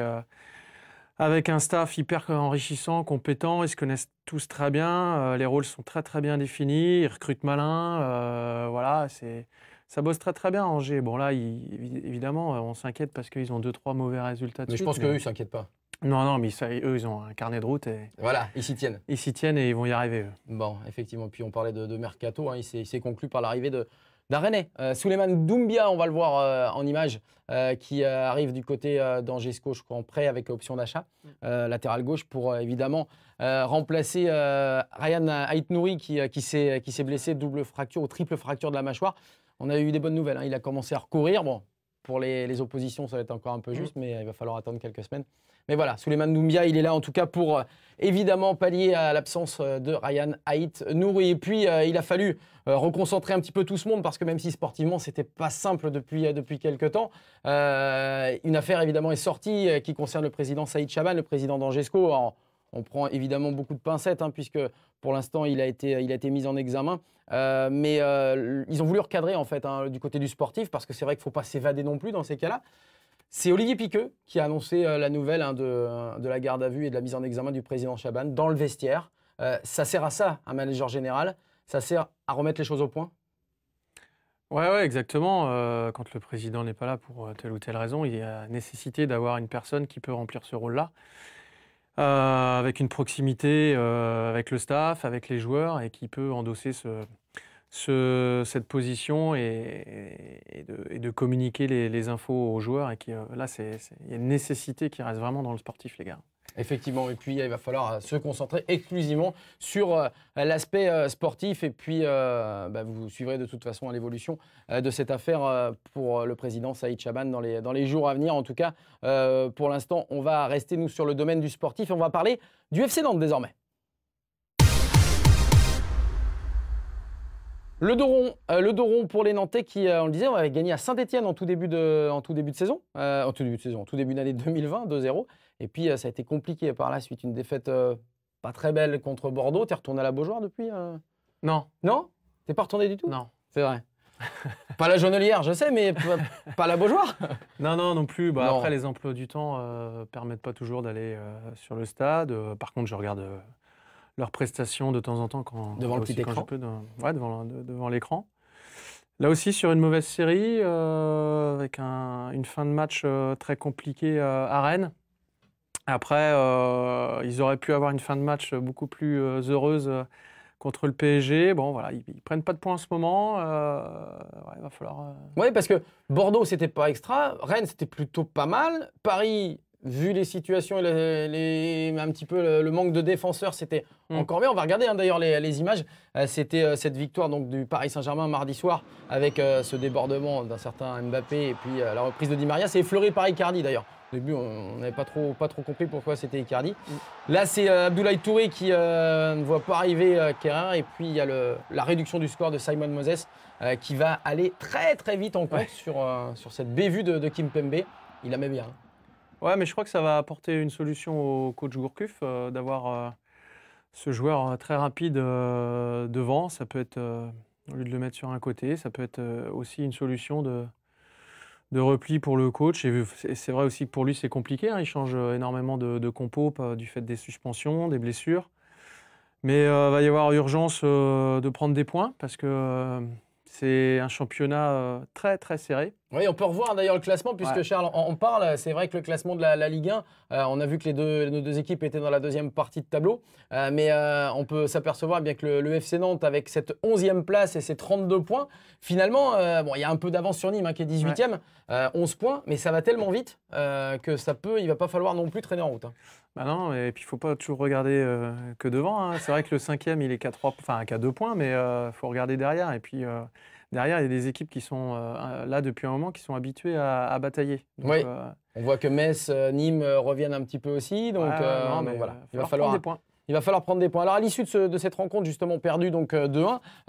avec un staff hyper enrichissant, compétent, ils se connaissent tous très bien, euh, les rôles sont très très bien définis, ils recrutent malin, euh, voilà, c'est ça bosse très très bien Angers. Bon là, évidemment, euh, on s'inquiète parce qu'ils ont deux trois mauvais résultats. mais je pense que qu'eux, ils s'inquiètent pas. Non, non, mais ça, eux, ils ont un carnet de route. Et... Voilà, ils s'y tiennent. Ils s'y tiennent et ils vont y arriver. Eux. Bon, effectivement. Puis on parlait de, Mercato, hein, il s'est conclu par l'arrivée de, d'un Rennais. Eh, euh, Souleymane Doumbia, on va le voir euh, en image, euh, qui arrive du côté d'Angesco, je crois, en prêt avec option d'achat, mm. latéral gauche, pour évidemment remplacer Ryan Aitnouri qui, qui s'est blessé, double fracture ou triple fracture de la mâchoire. On a eu des bonnes nouvelles. Hein. Il a commencé à recourir. Bon, pour les, les, oppositions, ça va être encore un peu mm. juste, mais il va falloir attendre quelques semaines. Mais voilà, Souleymane Doumbia, il est là en tout cas pour euh, évidemment pallier à l'absence euh, de Ryan Haït Nouri. Et puis, euh, il a fallu reconcentrer un petit peu tout ce monde parce que même si sportivement, c'était pas simple depuis, quelques temps, une affaire évidemment est sortie qui concerne le président Saïd Chaban, le président d'Angesco. On prend évidemment beaucoup de pincettes hein, puisque pour l'instant, il, a été, mis en examen. mais ils ont voulu recadrer en fait hein, du côté du sportif parce que c'est vrai qu'il ne faut pas s'évader non plus dans ces cas-là. C'est Olivier Piqueux qui a annoncé euh, la nouvelle hein, de, la garde à vue et de la mise en examen du président Chaban dans le vestiaire. Euh, ça sert à ça, un manager général. Ça sert à remettre les choses au point Ouais, ouais, exactement. Euh, quand le président n'est pas là pour telle ou telle raison, il y a nécessité d'avoir une personne qui peut remplir ce rôle-là, avec une proximité avec le staff, avec les joueurs, et qui peut endosser ce, ce, cette position et, et, de, communiquer les, infos aux joueurs. Et qui, euh, là, il y a une nécessité qui reste vraiment dans le sportif, les gars. Effectivement, et puis il va falloir euh, se concentrer exclusivement sur euh, l'aspect sportif. Et puis bah, vous suivrez de toute façon l'évolution de cette affaire pour le président Saïd Chaban dans les, dans les jours à venir. En tout cas, pour l'instant, on va rester nous sur le domaine du sportif et on va parler du FC Nantes désormais. Le Doron euh, le Doron pour les Nantais qui, euh, on le disait, on avait gagné à Saint-Etienne en tout début de, en tout début de saison, euh, en tout début de saison, tout début d'année 2020, 2-0. Et puis ça a été compliqué par la suite, une défaite pas très belle contre Bordeaux. T'es retourné à la Beaujoire depuis Non. Non T'es pas retourné du tout Non. C'est vrai. pas la Jonelière, je sais, mais pas, la Beaujoire Non, non, non plus. Bah, après, les emplois du temps permettent pas toujours d'aller sur le stade. Par contre, je regarde leurs prestations de temps en temps quand devant devant, l'écran. Là aussi sur une mauvaise série euh, avec une fin de match euh, très compliquée euh, à Rennes. Après, ils auraient pu avoir une fin de match beaucoup plus heureuse contre le PSG. Bon, voilà, ils, prennent pas de points en ce moment. il va falloir. Oui, parce que Bordeaux, c'était pas extra. Rennes, c'était plutôt pas mal. Paris, vu les situations et les, un petit peu le, manque de défenseurs, c'était hmm. encore mieux. On va regarder hein, d'ailleurs les, images. Euh, c'était euh, cette victoire donc, du Paris Saint-Germain mardi soir avec euh, ce débordement d'un certain Mbappé et puis la reprise de Di Maria. C'est effleuré par Icardi d'ailleurs. Au début, on n'avait pas trop, pas trop compris pourquoi c'était Icardi. Hmm. Là, c'est Abdoulaye Touré qui ne voit pas arriver Kérin. Et puis, il y a la réduction du score de Simon Moses qui va aller très très vite en compte sur, sur cette bévue de, de Kim Pembe. Il a met bien. Hein. Ouais, mais je crois que ça va apporter une solution au coach Gourcuff euh, d'avoir euh, ce joueur euh, très rapide devant. Ça peut être, au lieu de le mettre sur un côté, ça peut être aussi une solution de, repli pour le coach. Et c'est vrai aussi que pour lui, c'est compliqué. Hein. Il change énormément de, compos du fait des suspensions, des blessures. Mais il va y avoir urgence de prendre des points parce que c'est un championnat très très serré. Oui, on peut revoir d'ailleurs le classement, puisque Charles en parle. C'est vrai que le classement de la, Ligue 1, euh, on a vu que les deux, nos deux équipes étaient dans la deuxième partie de tableau. Euh, mais euh, on peut s'apercevoir bien que le, FC Nantes, avec cette 11e place et ses 32 points, finalement, bon, il y a un peu d'avance sur Nîmes, hein, qui est 18e, 11 points, mais ça va tellement vite que ça peut, il va pas falloir non plus traîner en route. Hein. Bah non, et puis il faut pas toujours regarder que devant. Hein. C'est vrai que le 5e, il est qu'à 2 points, mais il faut regarder derrière. Et puis derrière, il y a des équipes qui sont euh, là depuis un moment, qui sont habituées à, batailler. Euh, on voit que Metz, euh, Nîmes reviennent un petit peu aussi. Donc, il va falloir. Prendre des points. Il va falloir prendre des points. Alors à l'issue de, cette rencontre justement perdue donc 2-1, on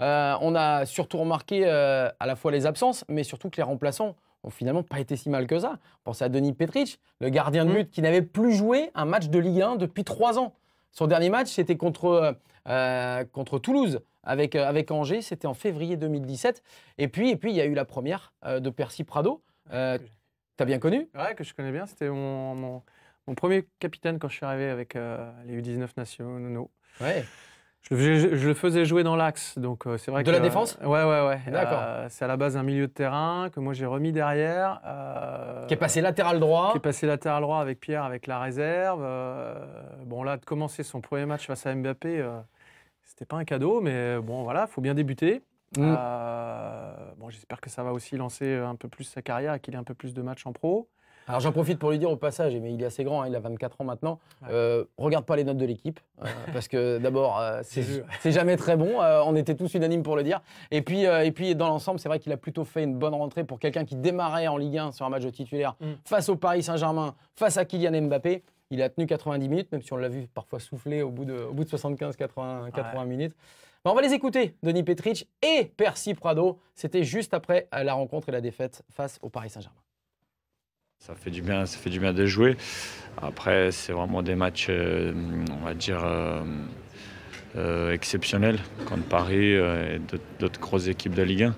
a surtout remarqué à la fois les absences, mais surtout que les remplaçants ont finalement pas été si mal que ça. Pensez à Denis Petric, le gardien de mm. but qui n'avait plus joué un match de Ligue 1 depuis trois ans. Son dernier match, c'était contre, contre Toulouse. Euh, avec, Angers. C'était en février 2017. Et puis, et puis, il y a eu la première euh, de Percy Prado. Tu euh, T'as bien connu Ouais, que je connais bien. C'était mon, mon, premier capitaine quand je suis arrivé avec les U19 nationaux. Ouais. Je le, faisais jouer dans l'axe, donc c'est vrai. De que, la défense Oui, Ouais, ouais, ouais. D'accord. c'est à la base un milieu de terrain que moi j'ai remis derrière. qui est passé latéral droit. Qui est passé latéral droit avec Pierre, avec la réserve. bon là, de commencer son premier match face à Mbappé. C'était pas un cadeau, mais bon, voilà, faut bien débuter. Mm. Euh, bon, j'espère que ça va aussi lancer un peu plus sa carrière qu'il ait un peu plus de matchs en pro. Alors j'en profite pour lui dire au passage, mais il est assez grand, hein, il a 24 ans maintenant, euh, regarde pas les notes de l'équipe, euh, parce que d'abord, c'est jamais très bon, on était tous unanimes pour le dire. Et puis, et puis dans l'ensemble, c'est vrai qu'il a plutôt fait une bonne rentrée pour quelqu'un qui démarrait en Ligue 1 sur un match de titulaire, mm. face au Paris Saint-Germain, face à Kylian Mbappé. Il a tenu 90 minutes, même si on l'a vu parfois souffler au bout de, de 75, 80, minutes. Bah, on va les écouter, Denis Petric et Percy Prado. C'était juste après euh, la rencontre et la défaite face au Paris Saint-Germain. Ça fait du bien, ça fait du bien de jouer. Après, c'est vraiment des matchs, euh, on va dire, euh, exceptionnels contre Paris et d'autres grosses équipes de Ligue 1.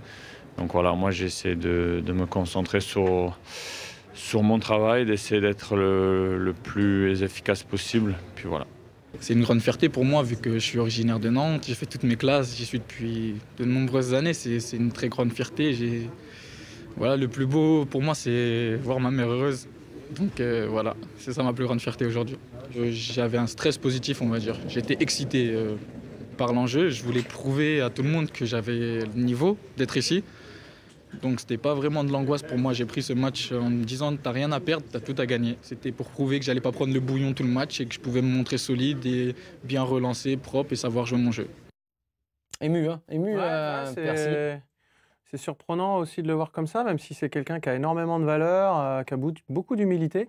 Donc voilà, moi j'essaie de, de me concentrer sur sur mon travail, d'essayer d'être le, plus efficace possible. Puis voilà. C'est une grande fierté pour moi vu que je suis originaire de Nantes, j'ai fait toutes mes classes, j'y suis depuis de nombreuses années, c'est une très grande fierté. Voilà, le plus beau pour moi c'est voir ma mère heureuse. Donc euh, voilà, c'est ça ma plus grande fierté aujourd'hui. J'avais un stress positif on va dire, j'étais excité euh, par l'enjeu, je voulais prouver à tout le monde que j'avais le niveau d'être ici. Donc c'était pas vraiment de l'angoisse pour moi. J'ai pris ce match en me disant t'as rien à perdre, t'as tout à gagner. C'était pour prouver que j'allais pas prendre le bouillon tout le match et que je pouvais me montrer solide et bien relancé, propre et savoir jouer mon jeu. Ému, hein Ému, euh, C'est surprenant aussi de le voir comme ça, même si c'est quelqu'un qui a énormément de valeur, euh, qui a beaucoup d'humilité.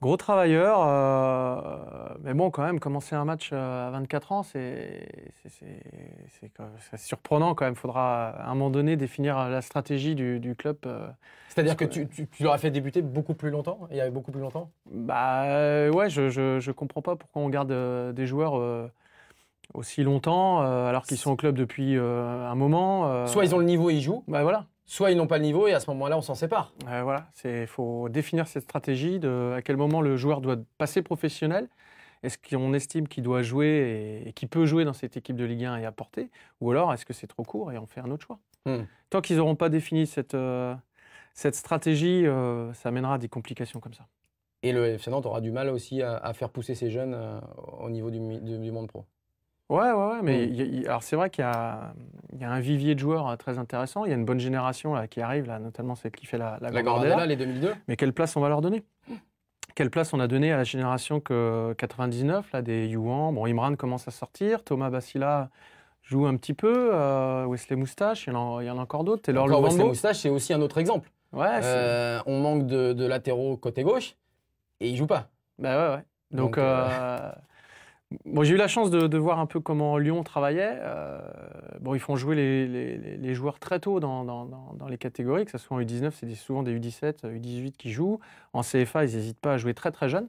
Gros travailleur, euh, mais bon, quand même, commencer un match euh, à 24 ans, c'est surprenant quand même. Il faudra à un moment donné définir euh, la stratégie du, club. C'est-à-dire que, tu, tu, as fait débuter beaucoup plus longtemps Il y avait beaucoup plus longtemps Bah ouais, je, je, comprends pas pourquoi on garde des joueurs. aussi longtemps, alors qu'ils sont au club depuis un moment. Soit ils ont le niveau et ils jouent. Bah voilà soit ils n'ont pas le niveau et à ce moment-là, on s'en sépare. Euh, voilà, il faut définir cette stratégie de à quel moment le joueur doit passer professionnel. Est-ce qu'on estime qu'il doit jouer et, qu'il peut jouer dans cette équipe de Ligue 1 et apporter Ou alors est-ce que c'est trop court et on fait un autre choix hmm. Tant qu'ils n'auront pas défini cette, euh, cette stratégie, euh, ça mènera à des complications comme ça. Et le FC Nantes aura du mal aussi à, faire pousser ces jeunes au niveau du monde pro Ouais, ouais, ouais, mais alors c'est vrai qu'il y, a, un vivier de joueurs euh, très intéressant. Il y a une bonne génération là, qui arrive, là, notamment c'est qui fait la, la, la les 2002. Mais quelle place on va leur donner Quelle place on a donné à la génération que 99, là, des Yuan Bon, Imran commence à sortir, Thomas Bassila joue un petit peu, euh, Wesley Moustache, il y en a, il y encore d'autres. Taylor Wesley Moustache, c'est aussi un autre exemple. Ouais, euh, on manque de, latéraux côté gauche et il joue pas. Bah ouais, ouais. Donc. j'ai eu la chance de, voir un peu comment Lyon travaillait. Euh, bon, ils font jouer les, joueurs très tôt dans, les catégories, que ce soit en U19, c'est souvent des U17, U18 qui jouent. En CFA, ils n'hésitent pas à jouer très très jeunes.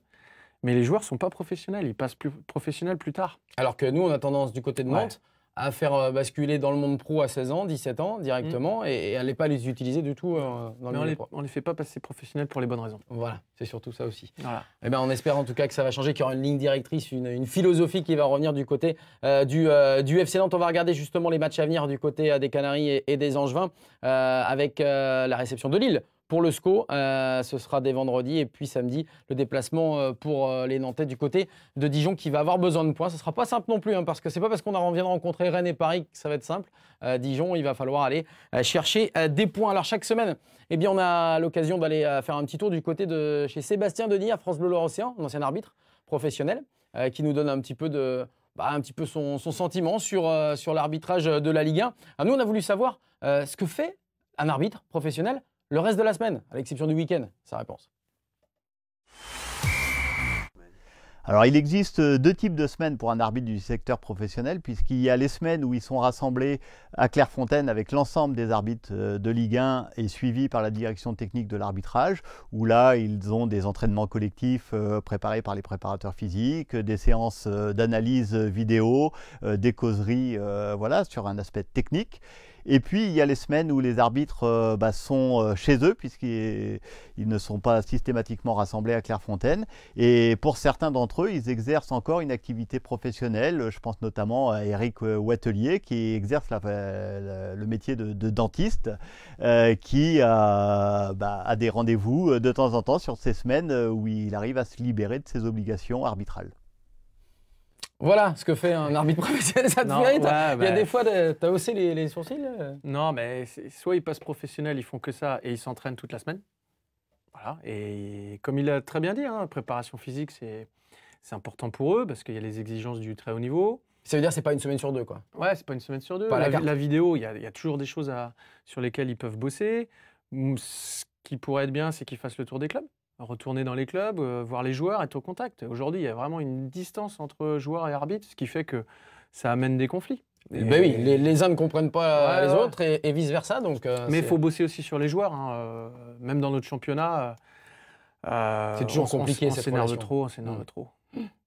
Mais les joueurs ne sont pas professionnels, ils passent plus professionnels plus tard. Alors que nous, on a tendance du côté de Nantes à faire euh, basculer dans le monde pro à 16 ans, 17 ans directement, mm. et, et, à pas les utiliser du tout euh, dans le on monde les, pro. On ne les fait pas passer professionnels pour les bonnes raisons. Voilà, c'est surtout ça aussi. Et eh ben, on espère en tout cas que ça va changer, qu'il y aura une ligne directrice, une, philosophie qui va revenir du côté euh, du, du, FC Nantes. On va regarder justement les matchs à venir du côté des Canaries et, et des Angevins avec la réception de Lille pour le SCO. Euh, ce sera des vendredis et puis samedi le déplacement euh, pour euh, les Nantais du côté de Dijon qui va avoir besoin de points. Ce ne sera pas simple non plus hein, parce que c'est pas parce qu'on vient de rencontrer Rennes et Paris que ça va être simple. Dijon, il va falloir aller chercher des points. Alors chaque semaine, eh bien, on a l'occasion d'aller faire un petit tour du côté de chez Sébastien Denis à France Bleu Océan, un ancien arbitre professionnel qui nous donne un petit peu de bah, un petit peu son, sentiment sur, sur l'arbitrage de la Ligue 1. Ah, nous, on a voulu savoir ce que fait un arbitre professionnel le reste de la semaine, à l'exception du week-end Sa réponse. Alors, il existe deux types de semaines pour un arbitre du secteur professionnel, puisqu'il y a les semaines où ils sont rassemblés à Clairefontaine avec l'ensemble des arbitres euh, de Ligue 1 et suivis par la direction technique de l'arbitrage, où là, ils ont des entraînements collectifs euh, préparés par les préparateurs physiques, des séances euh, d'analyse vidéo, des causeries, voilà, sur un aspect technique. Et puis il y a les semaines où les arbitres euh, bah, sont euh, chez eux, puisqu'ils ne sont pas systématiquement rassemblés à Clairefontaine. Et pour certains d'entre eux, ils exercent encore une activité professionnelle. Je pense notamment à Eric euh, Wattelier, qui exerce le métier de, dentiste, qui bah, a des rendez-vous de temps en temps sur ces semaines où il arrive à se libérer de ses obligations arbitrales. Voilà ce que fait un arbitre professionnel, ça te fait hein. Il y a bah. des fois, as haussé les, sourcils euh. Non, mais soit ils passent professionnel ils font que ça et ils s'entraînent toute la semaine. Voilà. Et comme il a très bien dit, hein, préparation physique, c'est important pour eux parce qu'il y a les exigences du très haut niveau. Ça veut dire que c'est pas une semaine sur deux, quoi. Ouais, c'est pas une semaine sur deux. la, vidéo, il y, a toujours des choses sur lesquelles ils peuvent bosser. Ce qui pourrait être bien, c'est qu'ils fassent le tour des clubs retourner dans les clubs, euh, voir les joueurs, être au contact. Aujourd'hui, il y a vraiment une distance entre joueurs et arbitres, ce qui fait que ça amène des conflits. Eh ben oui, les, uns ne comprennent pas les autres et, vice-versa. Donc, euh, Mais il faut bosser aussi sur les joueurs. Hein, euh, même dans notre championnat, c'est toujours compliqué on, s'énerve trop, on s'énerve mm. trop.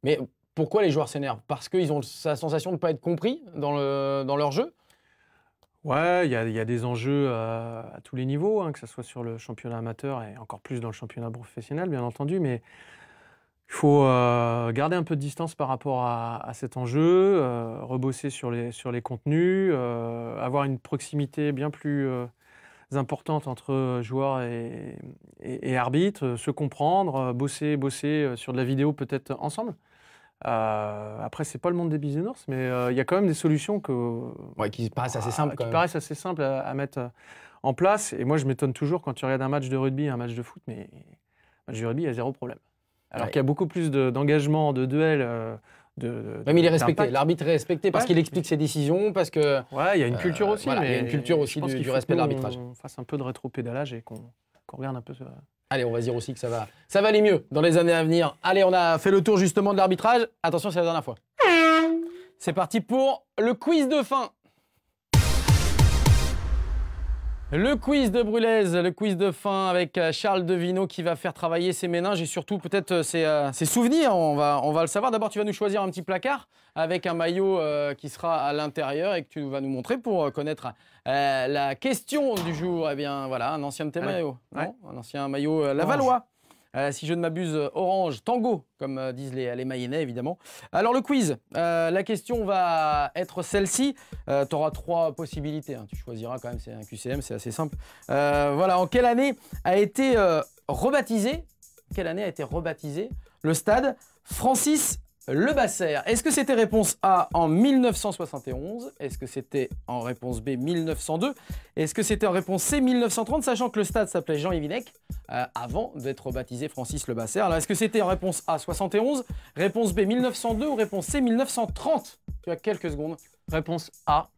Mais pourquoi les joueurs s'énervent Parce qu'ils ont la sensation de ne pas être compris dans, le, dans leur jeu Ouais, il y, a des enjeux euh, à tous les niveaux, hein, que ce soit sur le championnat amateur et encore plus dans le championnat professionnel, bien entendu, mais il faut euh, garder un peu de distance par rapport à, cet enjeu, euh, rebosser sur les, sur les contenus, avoir une proximité bien plus importante entre joueurs et, arbitres, se comprendre, bosser, bosser sur de la vidéo peut-être ensemble. Après, euh, après, c'est pas le monde des business, mais euh, il y a quand même des solutions que, qui paraissent assez ah, simples. paraissent assez simples à, mettre euh, en place. Et moi, je m'étonne toujours quand tu regardes un match de rugby, un match de foot, mais un match de rugby, il y a zéro problème. Alors qu'il y a beaucoup plus d'engagement, de, duel. duels. de, Même il est respecté, l'arbitre est respecté parce qu'il explique ses décisions, parce que. Ouais, il y a une culture aussi. il y a une culture aussi du, respect de l'arbitrage. qu'on fasse un peu de rétro-pédalage et qu'on regarde un peu. Allez, on va dire aussi que ça va, ça va aller mieux dans les années à venir. Allez, on a fait le tour justement de l'arbitrage. Attention, c'est la dernière fois. C'est parti pour le quiz de fin. Le quiz de Brulaise, le quiz de fin avec euh, Charles Devineau qui va faire travailler ses méninges et surtout peut-être euh, euh, ses, souvenirs. On va, on va le savoir. D'abord, tu vas nous choisir un petit placard avec un maillot qui sera à l'intérieur et que tu vas nous montrer pour connaître la question du jour. Eh bien, voilà, un ancien de tes maillots. Un ancien maillot Lavallois. Euh, si je ne m'abuse, euh, orange, tango, comme euh, disent les, les Mayennais, évidemment. Alors, le quiz, la question va être celle-ci. tu auras trois possibilités. Hein. Tu choisiras quand même, c'est un QCM, c'est assez simple. voilà, en quelle année a été rebaptisé Quelle année a été rebaptisé le stade Francis le Basser, est-ce que c'était réponse A en 1971 Est-ce que c'était en réponse B 1902 Est-ce que c'était en réponse C 1930, sachant que le stade s'appelait Jean Yvinec euh, avant d'être baptisé Francis Le Basser Alors est-ce que c'était en réponse A 71 Réponse B 1902 ou réponse C 1930 Tu as quelques secondes. Réponse A.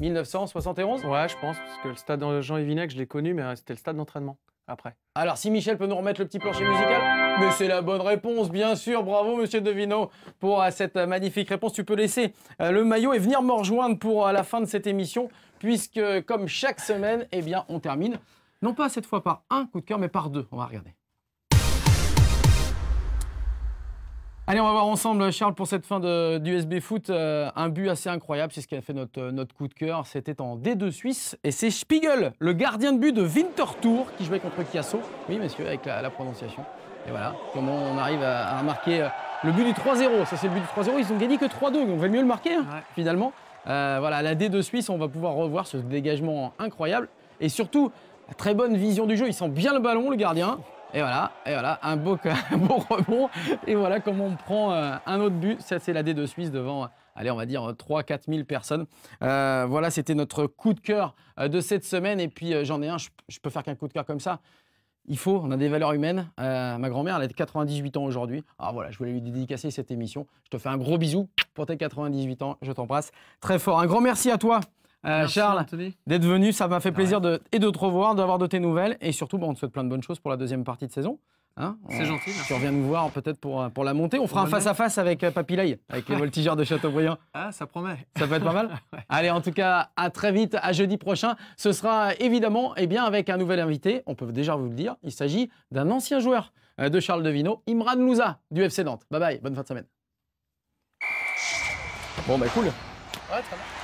1971 Ouais, je pense, parce que le stade Jean Yvinec, je l'ai connu, mais euh, c'était le stade d'entraînement après. Alors si Michel peut nous remettre le petit plancher musical Mais c'est la bonne réponse, bien sûr. Bravo Monsieur Devino pour euh, cette euh, magnifique réponse. Tu peux laisser euh, le maillot et venir me rejoindre pour la fin de cette émission, puisque comme chaque semaine, eh bien, on termine non pas cette fois par un coup de cœur, mais par deux. On va regarder. Allez, on va voir ensemble, Charles, pour cette fin d'USB Foot, euh, un but assez incroyable. C'est ce qui a fait notre, euh, coup de cœur. C'était en D2 Suisse. Et c'est Spiegel, le gardien de but de Winterthur, qui jouait contre Chiasso. Oui, monsieur, avec la, prononciation. Et voilà, comment on arrive à, marquer euh, le but du 3-0. Ça, c'est le but du 3-0. Ils ont gagné que 3-2, donc on va mieux le marquer, hein, finalement. voilà, la D2 Suisse, on va pouvoir revoir ce dégagement incroyable. Et surtout, très bonne vision du jeu. Il sent bien le ballon, le gardien. Et voilà, un beau, rebond. Et voilà comment on prend euh, un autre but. Ça, c'est la D de Suisse devant euh, allez, on va dire 3 4 000 personnes. Euh, voilà, c'était notre coup de cœur de cette semaine. Et puis, j'en ai un, je, peux faire qu'un coup de cœur comme ça. Il faut, on a des valeurs humaines. ma grand-mère, elle a 98 ans aujourd'hui. Alors ah, voilà, je voulais lui dédicacer cette émission. Je te fais un gros bisou pour tes 98 ans. Je t'embrasse très fort. Un grand merci à toi euh, Charles, d'être venu, ça m'a fait ah plaisir de, et de te revoir, d'avoir de tes nouvelles. Et surtout, bon, bah, on te souhaite plein de bonnes choses pour la deuxième partie de saison. Hein. c'est gentil. Tu reviens nous voir peut-être pour, euh, pour la montée. On fera un face-à-face avec euh, Papy avec les voltigeurs de Châteaubriand. Ah, ça promet. Ça peut être pas mal. Allez, en tout cas, à très vite, à jeudi prochain. Ce sera évidemment eh bien, avec un nouvel invité. On peut déjà vous le dire. Il s'agit d'un ancien joueur de Charles Devino, Imran Louza, du FC Nantes. Bye bye, bonne fin de semaine. Bon, bah cool. Ouais, très bien.